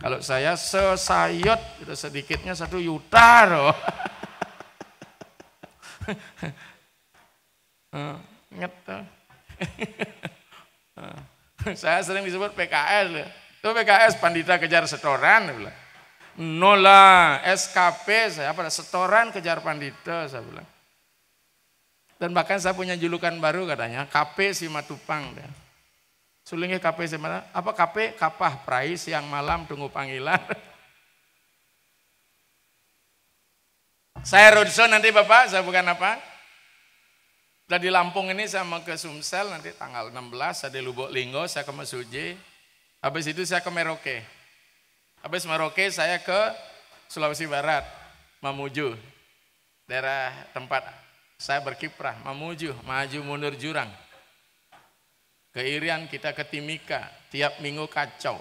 kalau saya sesayut itu sedikitnya satu juta loh. Ingat tuh. Eh, saya sering disebut PKS. Itu PKS pandita kejar setoran. Bilang. Nola SKP saya pada setoran kejar pandita saya bilang. Dan bahkan saya punya julukan baru katanya KP si Matupang. Sulingnya KP si mana? Apa KP? Kapah Prai siang malam tunggu panggilan. saya Rodson nanti Bapak, saya bukan apa? di Lampung ini saya mau ke Sumsel nanti tanggal 16 saya di Lubuk Linggo, saya ke Mesuji, Habis itu saya ke Merauke. Habis Merauke saya ke Sulawesi Barat, Mamuju. Daerah tempat saya berkiprah, Mamuju, maju mundur jurang. ke Irian kita ke Timika, tiap minggu kacau.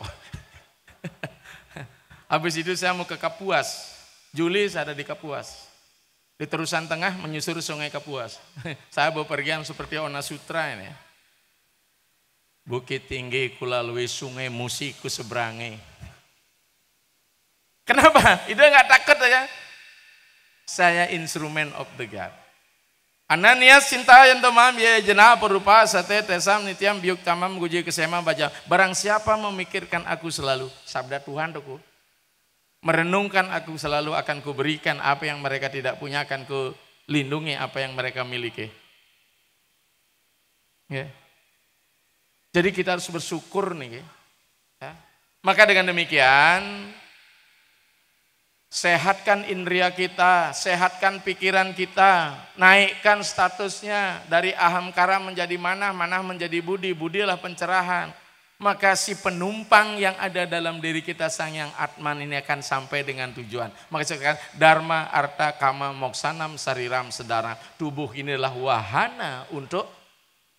Habis itu saya mau ke Kapuas. Juli saya ada di Kapuas. Di terusan tengah menyusur sungai Kapuas. Saya bepergian seperti Ona Sutra ini. Bukit tinggi kulalui sungai musiku seberangi. Kenapa? Itu nggak takut ya? Saya instrumen of the God. Ananias cinta yang teman ya jenah perupa sate tesam nitiam biuk tamam guji kesema baca. Barang siapa memikirkan aku selalu. Sabda Tuhan tuh merenungkan aku selalu akan kuberikan apa yang mereka tidak punya akan ku lindungi apa yang mereka miliki. Ya. Jadi kita harus bersyukur nih. Ya. Maka dengan demikian sehatkan indria kita, sehatkan pikiran kita, naikkan statusnya dari ahamkara menjadi manah, manah menjadi budi, budilah pencerahan maka si penumpang yang ada dalam diri kita sang yang atman ini akan sampai dengan tujuan. Maka saya dharma, arta, kama, moksanam, sariram, sedara. Tubuh inilah wahana untuk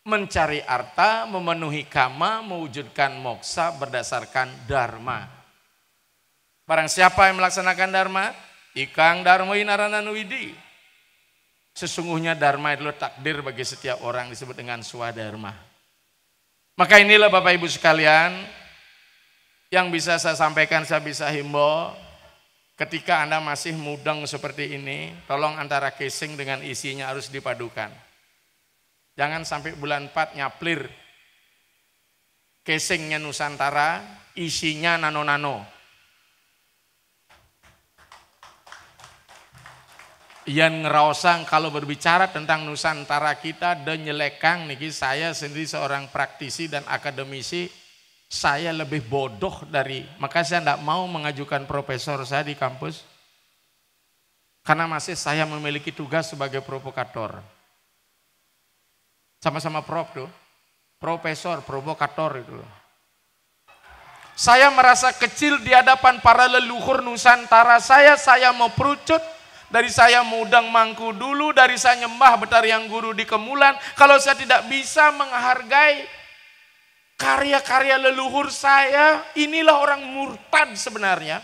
mencari arta, memenuhi kama, mewujudkan moksa berdasarkan dharma. Barang siapa yang melaksanakan dharma, ikang dharma inaranan widi. Sesungguhnya dharma itu takdir bagi setiap orang disebut dengan swadharma maka inilah Bapak Ibu sekalian yang bisa saya sampaikan, saya bisa himbau ketika Anda masih mudeng seperti ini, tolong antara casing dengan isinya harus dipadukan. Jangan sampai bulan 4 nyaplir. Casingnya Nusantara, isinya nano-nano. yang ngerosang kalau berbicara tentang Nusantara kita dan nyelekang niki saya sendiri seorang praktisi dan akademisi saya lebih bodoh dari maka saya tidak mau mengajukan profesor saya di kampus karena masih saya memiliki tugas sebagai provokator sama-sama prof tuh profesor provokator itu saya merasa kecil di hadapan para leluhur Nusantara saya saya mau perucut dari saya mudang mangku dulu, dari saya nyembah betar yang guru di kemulan. Kalau saya tidak bisa menghargai karya-karya leluhur saya, inilah orang murtad sebenarnya.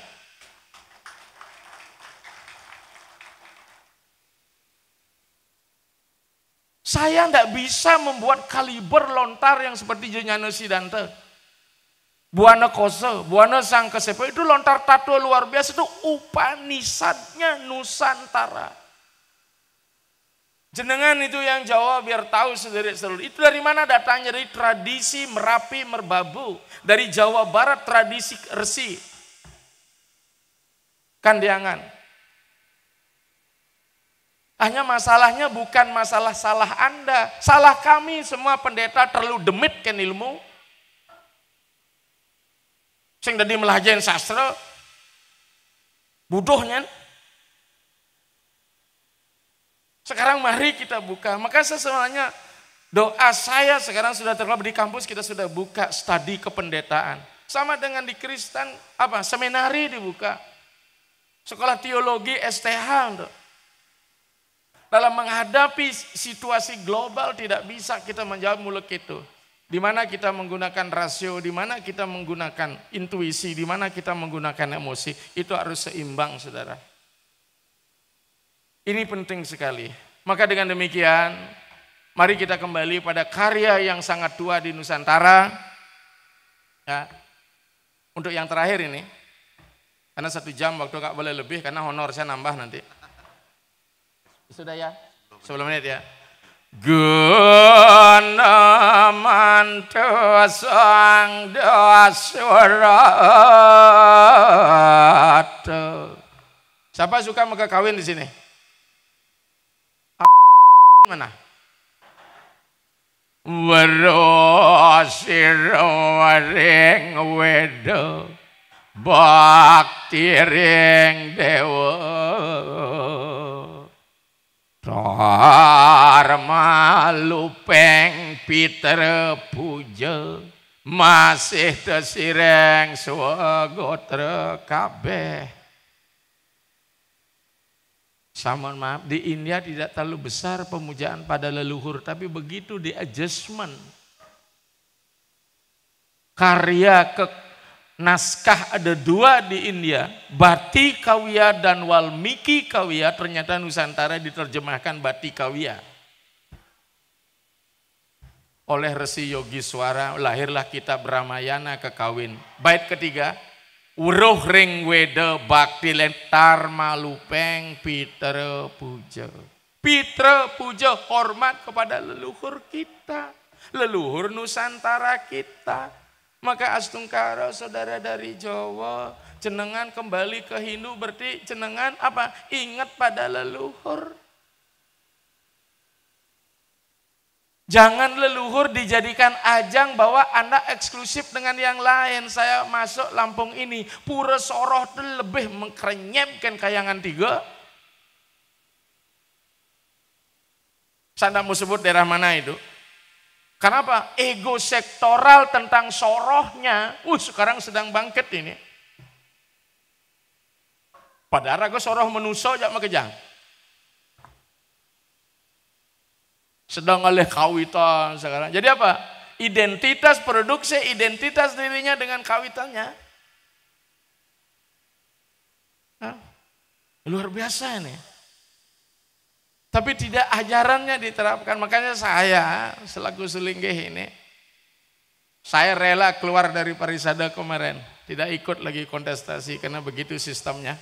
Saya tidak bisa membuat kaliber lontar yang seperti Jenyana Sidante. Buana Kose, Buana sang kesepo itu lontar tato luar biasa itu upanisatnya Nusantara. Jenengan itu yang Jawa biar tahu sendiri seluruh Itu dari mana datangnya? Dari tradisi Merapi Merbabu. Dari Jawa Barat tradisi Resi. Kandiangan. Hanya masalahnya bukan masalah salah Anda. Salah kami semua pendeta terlalu demit ke kan ilmu sing dadi melajen sastra bodohnya sekarang mari kita buka maka sesungguhnya doa saya sekarang sudah terlalu di kampus kita sudah buka studi kependetaan sama dengan di Kristen apa seminari dibuka sekolah teologi STH untuk dalam menghadapi situasi global tidak bisa kita menjawab mulut itu. Di mana kita menggunakan rasio, di mana kita menggunakan intuisi, di mana kita menggunakan emosi, itu harus seimbang, saudara. Ini penting sekali. Maka dengan demikian, mari kita kembali pada karya yang sangat tua di Nusantara. Ya. Untuk yang terakhir ini, karena satu jam waktu gak boleh lebih karena honor saya nambah nanti. Sudah ya? 10 menit ya. Gunaman dosang dosurato. Siapa suka kawin di sini? Mana? Werosiro waring wedo Bakti ring dewa Dharma lupeng piter puja masih tersireng swagotra kabeh. Saman maaf, di India tidak terlalu besar pemujaan pada leluhur, tapi begitu di adjustment karya ke naskah ada dua di India, Bati Kawya dan Walmiki Kawya, ternyata Nusantara diterjemahkan Bati Kawya. Oleh Resi Yogi Suara, lahirlah kitab Ramayana kekawin. Bait ketiga, Uruh ring wede bakti lentar malupeng pitre puja. Pitre puja hormat kepada leluhur kita. Leluhur Nusantara kita maka astungkara saudara dari Jawa, jenengan kembali ke Hindu berarti jenengan apa? Ingat pada leluhur. Jangan leluhur dijadikan ajang bahwa Anda eksklusif dengan yang lain. Saya masuk Lampung ini, pura soroh lebih mengkrenyepkan kayangan tiga. Saya tidak mau sebut daerah mana itu. Karena apa? Ego sektoral tentang sorohnya. Uh, sekarang sedang bangkit ini. Padahal aku soroh menuso jak makejang. Sedang oleh kawitan sekarang. Jadi apa? Identitas produksi, identitas dirinya dengan kawitannya. Hah? luar biasa ini. Tapi tidak ajarannya diterapkan. Makanya saya selaku selinggih ini, saya rela keluar dari parisada kemarin. Tidak ikut lagi kontestasi karena begitu sistemnya.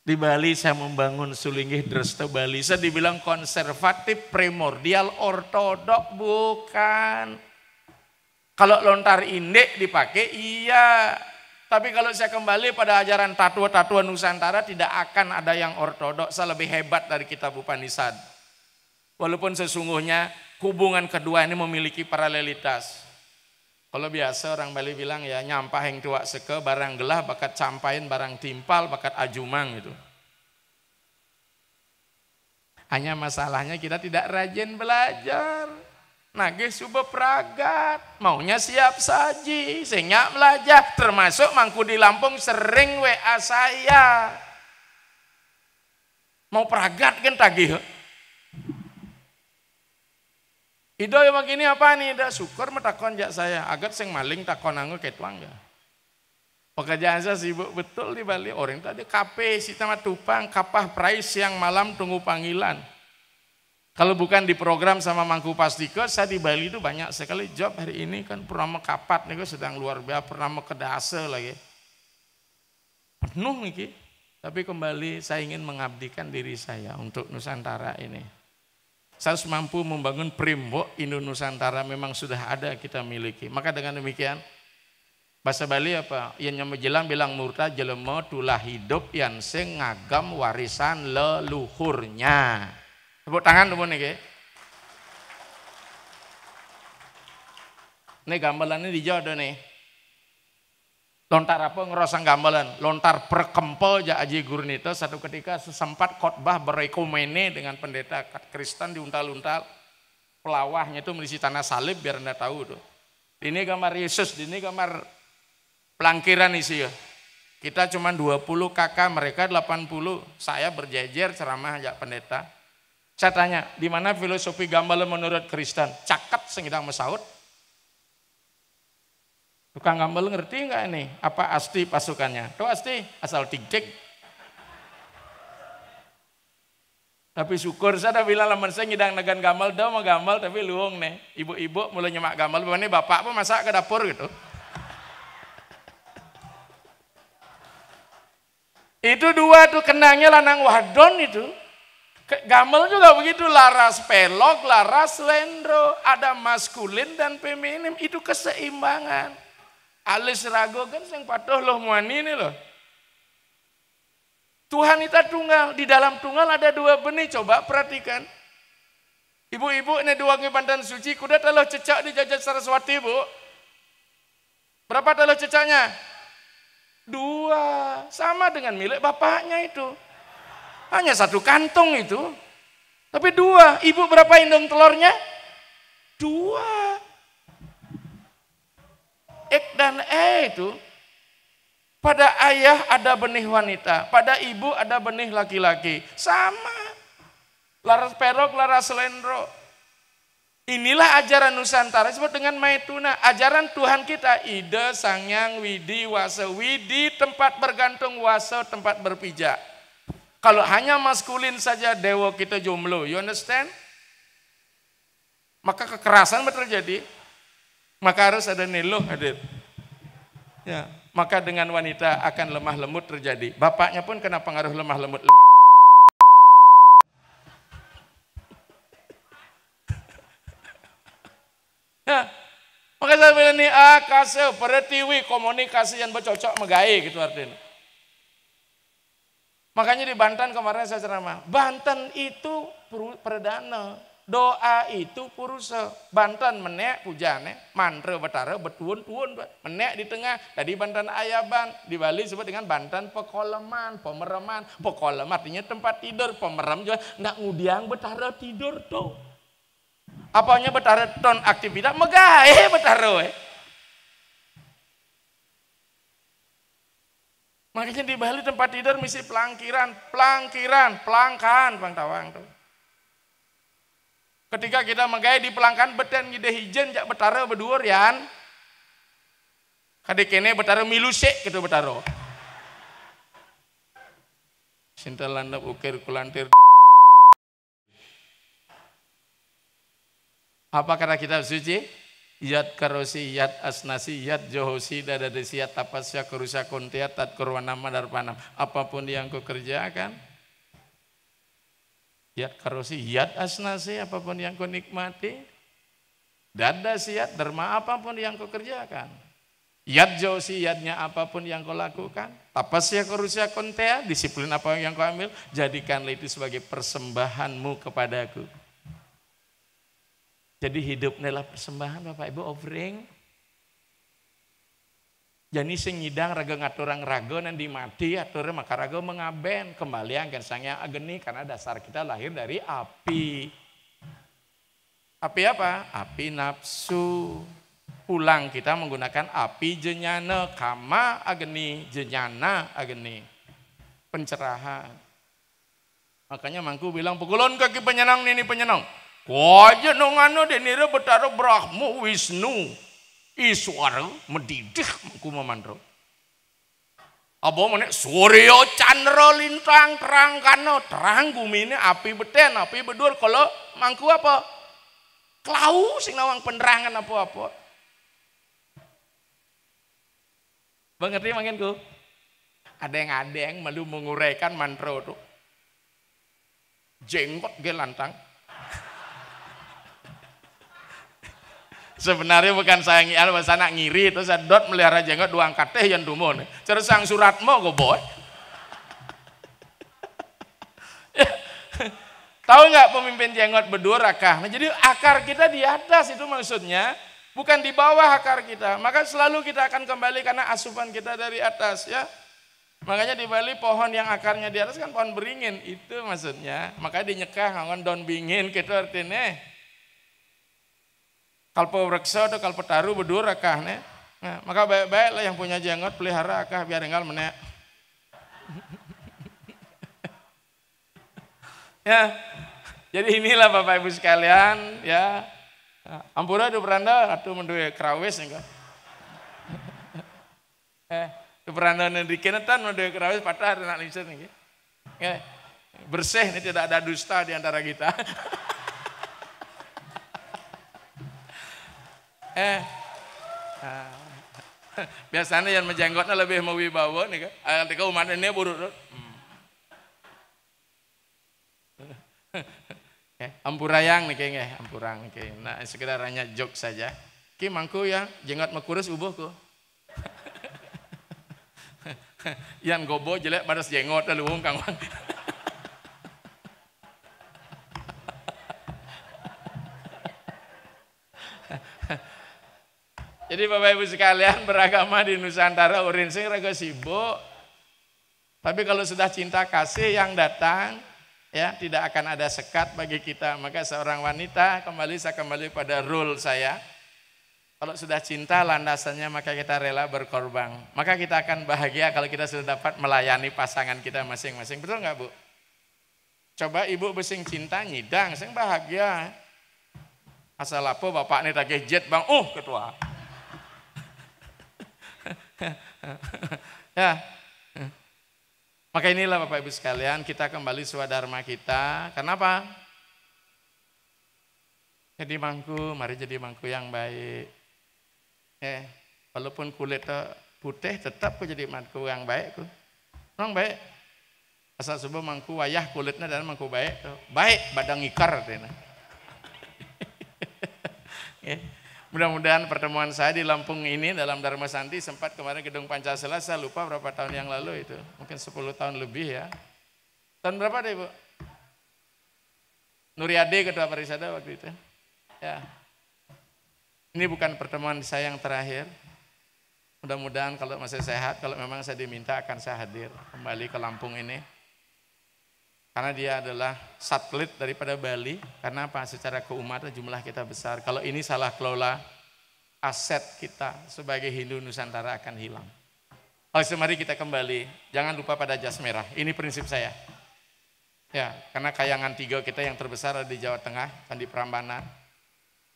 Di Bali saya membangun Sulinggih Dresta Bali. Saya dibilang konservatif, primordial, ortodok, bukan. Kalau lontar indek dipakai, iya. Tapi kalau saya kembali pada ajaran tatua-tatua Nusantara tidak akan ada yang saya lebih hebat dari kitab Bupanisad. Walaupun sesungguhnya hubungan kedua ini memiliki paralelitas. Kalau biasa orang Bali bilang ya nyampah yang tua seke barang gelah bakat campain barang timpal bakat ajumang itu. Hanya masalahnya kita tidak rajin belajar. Nage subuh pragat, maunya siap saji, senyap melajah, termasuk mangku di Lampung sering WA saya. Mau pragat kan tagih. Ido yang begini apa nih? Dah syukur metakon jak saya. agar sing maling takon anggo ketuang ya. Pekerjaan saya sibuk betul di Bali. Orang tadi kape si tamat tupang kapah price yang malam tunggu panggilan. Kalau bukan di program sama Mangku Pastiko, saya di Bali itu banyak sekali job hari ini kan pernah mekapat nih sedang luar biasa, pernah mekedase lagi. Penuh nih, tapi kembali saya ingin mengabdikan diri saya untuk Nusantara ini. Saya harus mampu membangun Primbo Indo Nusantara memang sudah ada kita miliki. Maka dengan demikian, bahasa Bali apa? Yang jelang bilang murta jelemo tulah hidup yang sing warisan leluhurnya. Tepuk tangan temen niki. Ini gamelan ini dijodoh nih. Lontar apa ngerosang gamelan? Lontar perkempel aja aji gurnita satu ketika sesempat khotbah berekumene dengan pendeta Kristen di untal-untal. Pelawahnya itu melisi tanah salib biar anda tahu tuh. Ini gambar Yesus, ini gambar pelangkiran isi ya. Kita cuma 20 kakak, mereka 80. Saya berjejer ceramah ajak pendeta. Saya tanya, di mana filosofi gambal menurut Kristen? cakap sengidang mesaut. Tukang gambal ngerti nggak ini? Apa asti pasukannya? Tuh asti, asal tik-tik. Tapi syukur saya dah bilang lamun saya ngidang negan gamal, dah mau gamal tapi luung nih. Ibu-ibu mulai nyemak gamal, bapaknya bapak pun masak ke dapur gitu. itu dua tuh kenangnya lanang wadon itu. Gamel juga begitu, laras pelok, laras lendro, ada maskulin dan feminim, itu keseimbangan. Alis rago kan yang patuh loh muani ini loh. Tuhan itu tunggal, di dalam tunggal ada dua benih, coba perhatikan. Ibu-ibu ini dua ngebandan suci, kuda telah cecak di jajah Saraswati bu. Berapa telah cecaknya? Dua, sama dengan milik bapaknya itu. Hanya satu kantong itu. Tapi dua. Ibu berapa indung telurnya? Dua. Ek dan E itu. Pada ayah ada benih wanita. Pada ibu ada benih laki-laki. Sama. Laras perok, laras selendro. Inilah ajaran Nusantara disebut dengan Maituna. Ajaran Tuhan kita. Ide, sangyang, widi, wasa. Widi tempat bergantung, wasa tempat berpijak. Kalau hanya maskulin saja dewa kita jomblo, you understand? Maka kekerasan terjadi. Maka harus ada niluh hadir. Ya, maka dengan wanita akan lemah lembut terjadi. Bapaknya pun kena pengaruh lemah lembut. Lemah. Ya, maka saya bilang ini ah kasih pertiwi komunikasi yang bercocok megai gitu artinya. Makanya di Banten kemarin saya ceramah, Banten itu perdana, doa itu purusa. Banten menek pujane, mantra betara betuun-tuun, menek di tengah. Tadi Banten ayaban, di Bali disebut dengan Banten pekoleman, pemereman. Pekolem artinya tempat tidur, pemerem juga nggak ngudiang betara tidur tuh. Apanya betara ton aktivitas megah eh betara eh. Makanya di Bali tempat tidur misi pelangkiran, pelangkiran, pelangkahan Bang Tawang tuh. Ketika kita menggaya di pelangkan beten gede hijen jak betara berdua yan. Kadek kene betara milusek gitu betara. Sinta landap ukir kulantir. Apa karena kita suci? Iyat karosi iyat asnasi iyat johosi dada dadadesiat tapasya kerusa kontiat tat madar panam. Apapun yang ku kerjakan. Iyat karosi iyat asnasi apapun yang ku nikmati. dada siat, derma apapun yang ku kerjakan. Iyat johosi iyatnya apapun yang kau lakukan. Tapasya kerusa kontea disiplin apa yang kau ambil. Jadikanlah itu sebagai persembahanmu kepadaku. Jadi hidup adalah persembahan Bapak Ibu offering. Jadi sing nyidang raga ngaturang raga dan dimati atur maka raga mengaben kembali angkan sangnya ageni karena dasar kita lahir dari api. Api apa? Api nafsu. Pulang kita menggunakan api jenyana kama ageni jenyana ageni pencerahan. Makanya mangku bilang pukulon kaki penyenang ini penyenang. Wajenongano denire betara Brahma Wisnu Iswara mendidih mengku mamandro. Apa meneh Surya Chandra lintang terang kana terang gumine api beten api bedur kalau mangku apa? Klau sing nawang penerangan apa-apa. Mengerti yang ada yang melu menguraikan mantra itu. Jenggot gelantang. sebenarnya bukan saya ngial anu, bahasa anak ngiri terus saya dot melihara jenggot dua angkat teh yang dumun terus sang surat mau gue boy tahu nggak pemimpin jenggot berdua rakah nah, jadi akar kita di atas itu maksudnya bukan di bawah akar kita maka selalu kita akan kembali karena asupan kita dari atas ya makanya di Bali pohon yang akarnya di atas kan pohon beringin itu maksudnya makanya dinyekah ngon don bingin kita gitu artinya Kalpo reksa atau kalpo taru bedur akah ne. Nah, maka baik-baiklah yang punya jenggot pelihara akah biar enggak menek. ya. Jadi inilah Bapak Ibu sekalian ya. Ampura do peranda atau mendue ya, kerawis enggak. eh, peranda beranda nanti tan mendue ya, kerawis patah anak lisan enggak. Bersih ini tidak ada dusta di antara kita. eh biasanya yang menjenggotnya lebih mau wibawa nih kan ketika umat ini buruk hmm. Eh, ampurayang nih kayaknya ampurang nih kayaknya nah sekedar hanya joke saja ki mangku ya jenggot mekurus ubuhku yang gobo jelek pada jenggot lalu kang Jadi Bapak Ibu sekalian beragama di Nusantara urinsing rego sibuk. Tapi kalau sudah cinta kasih yang datang ya tidak akan ada sekat bagi kita. Maka seorang wanita kembali saya kembali pada rule saya. Kalau sudah cinta landasannya maka kita rela berkorban. Maka kita akan bahagia kalau kita sudah dapat melayani pasangan kita masing-masing. Betul nggak Bu? Coba ibu besing cinta nyidang, saya bahagia. Asal apa bapak ini tak gadget bang, Uh, ketua. ya. Maka inilah Bapak Ibu sekalian, kita kembali swadharma kita. Kenapa? Jadi mangku, mari jadi mangku yang baik. Eh, walaupun kulit putih tetap ku jadi mangku yang baik ku. Orang baik. Asal subuh mangku wayah kulitnya dan mangku baik. Baik badang ikar. Ya. Mudah-mudahan pertemuan saya di Lampung ini dalam Dharma Santi sempat kemarin gedung Pancasila saya lupa berapa tahun yang lalu itu. Mungkin 10 tahun lebih ya. Tahun berapa deh Ibu? Nuriade Ketua Parisada waktu itu. Ya. Ini bukan pertemuan saya yang terakhir. Mudah-mudahan kalau masih sehat, kalau memang saya diminta akan saya hadir kembali ke Lampung ini. Karena dia adalah satelit daripada Bali. Karena apa? Secara keumatan jumlah kita besar. Kalau ini salah kelola, aset kita sebagai Hindu Nusantara akan hilang. Oleh mari kita kembali, jangan lupa pada jas merah. Ini prinsip saya. Ya, karena kayangan tiga kita yang terbesar ada di Jawa Tengah, di Prambanan.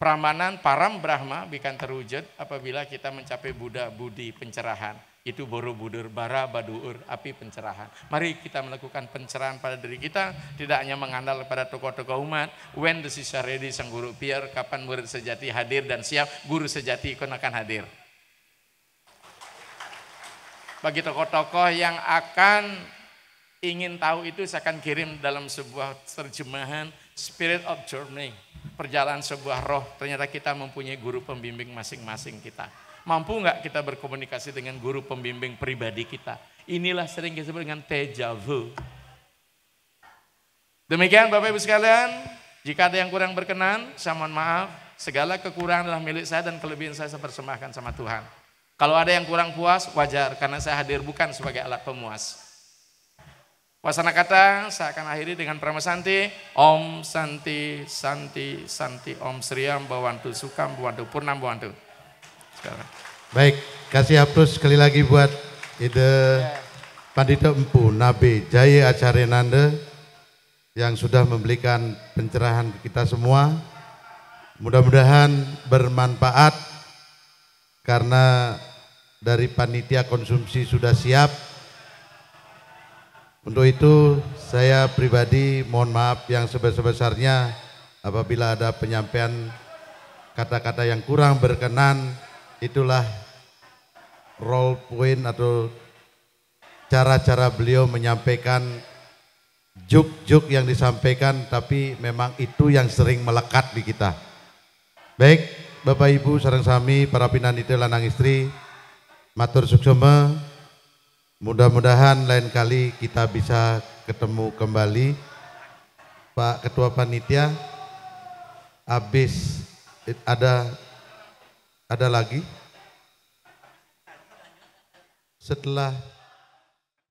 Prambanan, Param Brahma, bukan terwujud apabila kita mencapai Buddha, Budi, pencerahan itu Borobudur, bara baduur, api pencerahan. Mari kita melakukan pencerahan pada diri kita, tidak hanya mengandalkan pada tokoh-tokoh umat. When the sister ready, sang guru biar kapan murid sejati hadir dan siap, guru sejati ikut akan hadir. Bagi tokoh-tokoh yang akan ingin tahu itu saya akan kirim dalam sebuah terjemahan Spirit of Journey. Perjalanan sebuah roh, ternyata kita mempunyai guru pembimbing masing-masing kita. Mampu nggak kita berkomunikasi dengan guru pembimbing pribadi kita? Inilah sering disebut dengan tejavu. Demikian Bapak Ibu sekalian, jika ada yang kurang berkenan, saya mohon maaf. Segala kekurangan adalah milik saya dan kelebihan saya saya persembahkan sama Tuhan. Kalau ada yang kurang puas, wajar karena saya hadir bukan sebagai alat pemuas. Wasana kata, saya akan akhiri dengan prama santi. Om Santi, Santi, Santi, Om Sriam, Bawantu Sukam, Bawantu Purnam, Bawantu sekarang. Baik, kasih aplaus sekali lagi buat ide yeah. Pandita Empu Nabi Jaya Nanda yang sudah memberikan pencerahan kita semua. Mudah-mudahan bermanfaat karena dari panitia konsumsi sudah siap. Untuk itu saya pribadi mohon maaf yang sebesar-besarnya apabila ada penyampaian kata-kata yang kurang berkenan itulah role point atau cara-cara beliau menyampaikan juk-juk yang disampaikan tapi memang itu yang sering melekat di kita. Baik, Bapak Ibu sarang sami para pinanite lanang istri matur suksema mudah-mudahan lain kali kita bisa ketemu kembali Pak Ketua Panitia habis ada ada lagi? Setelah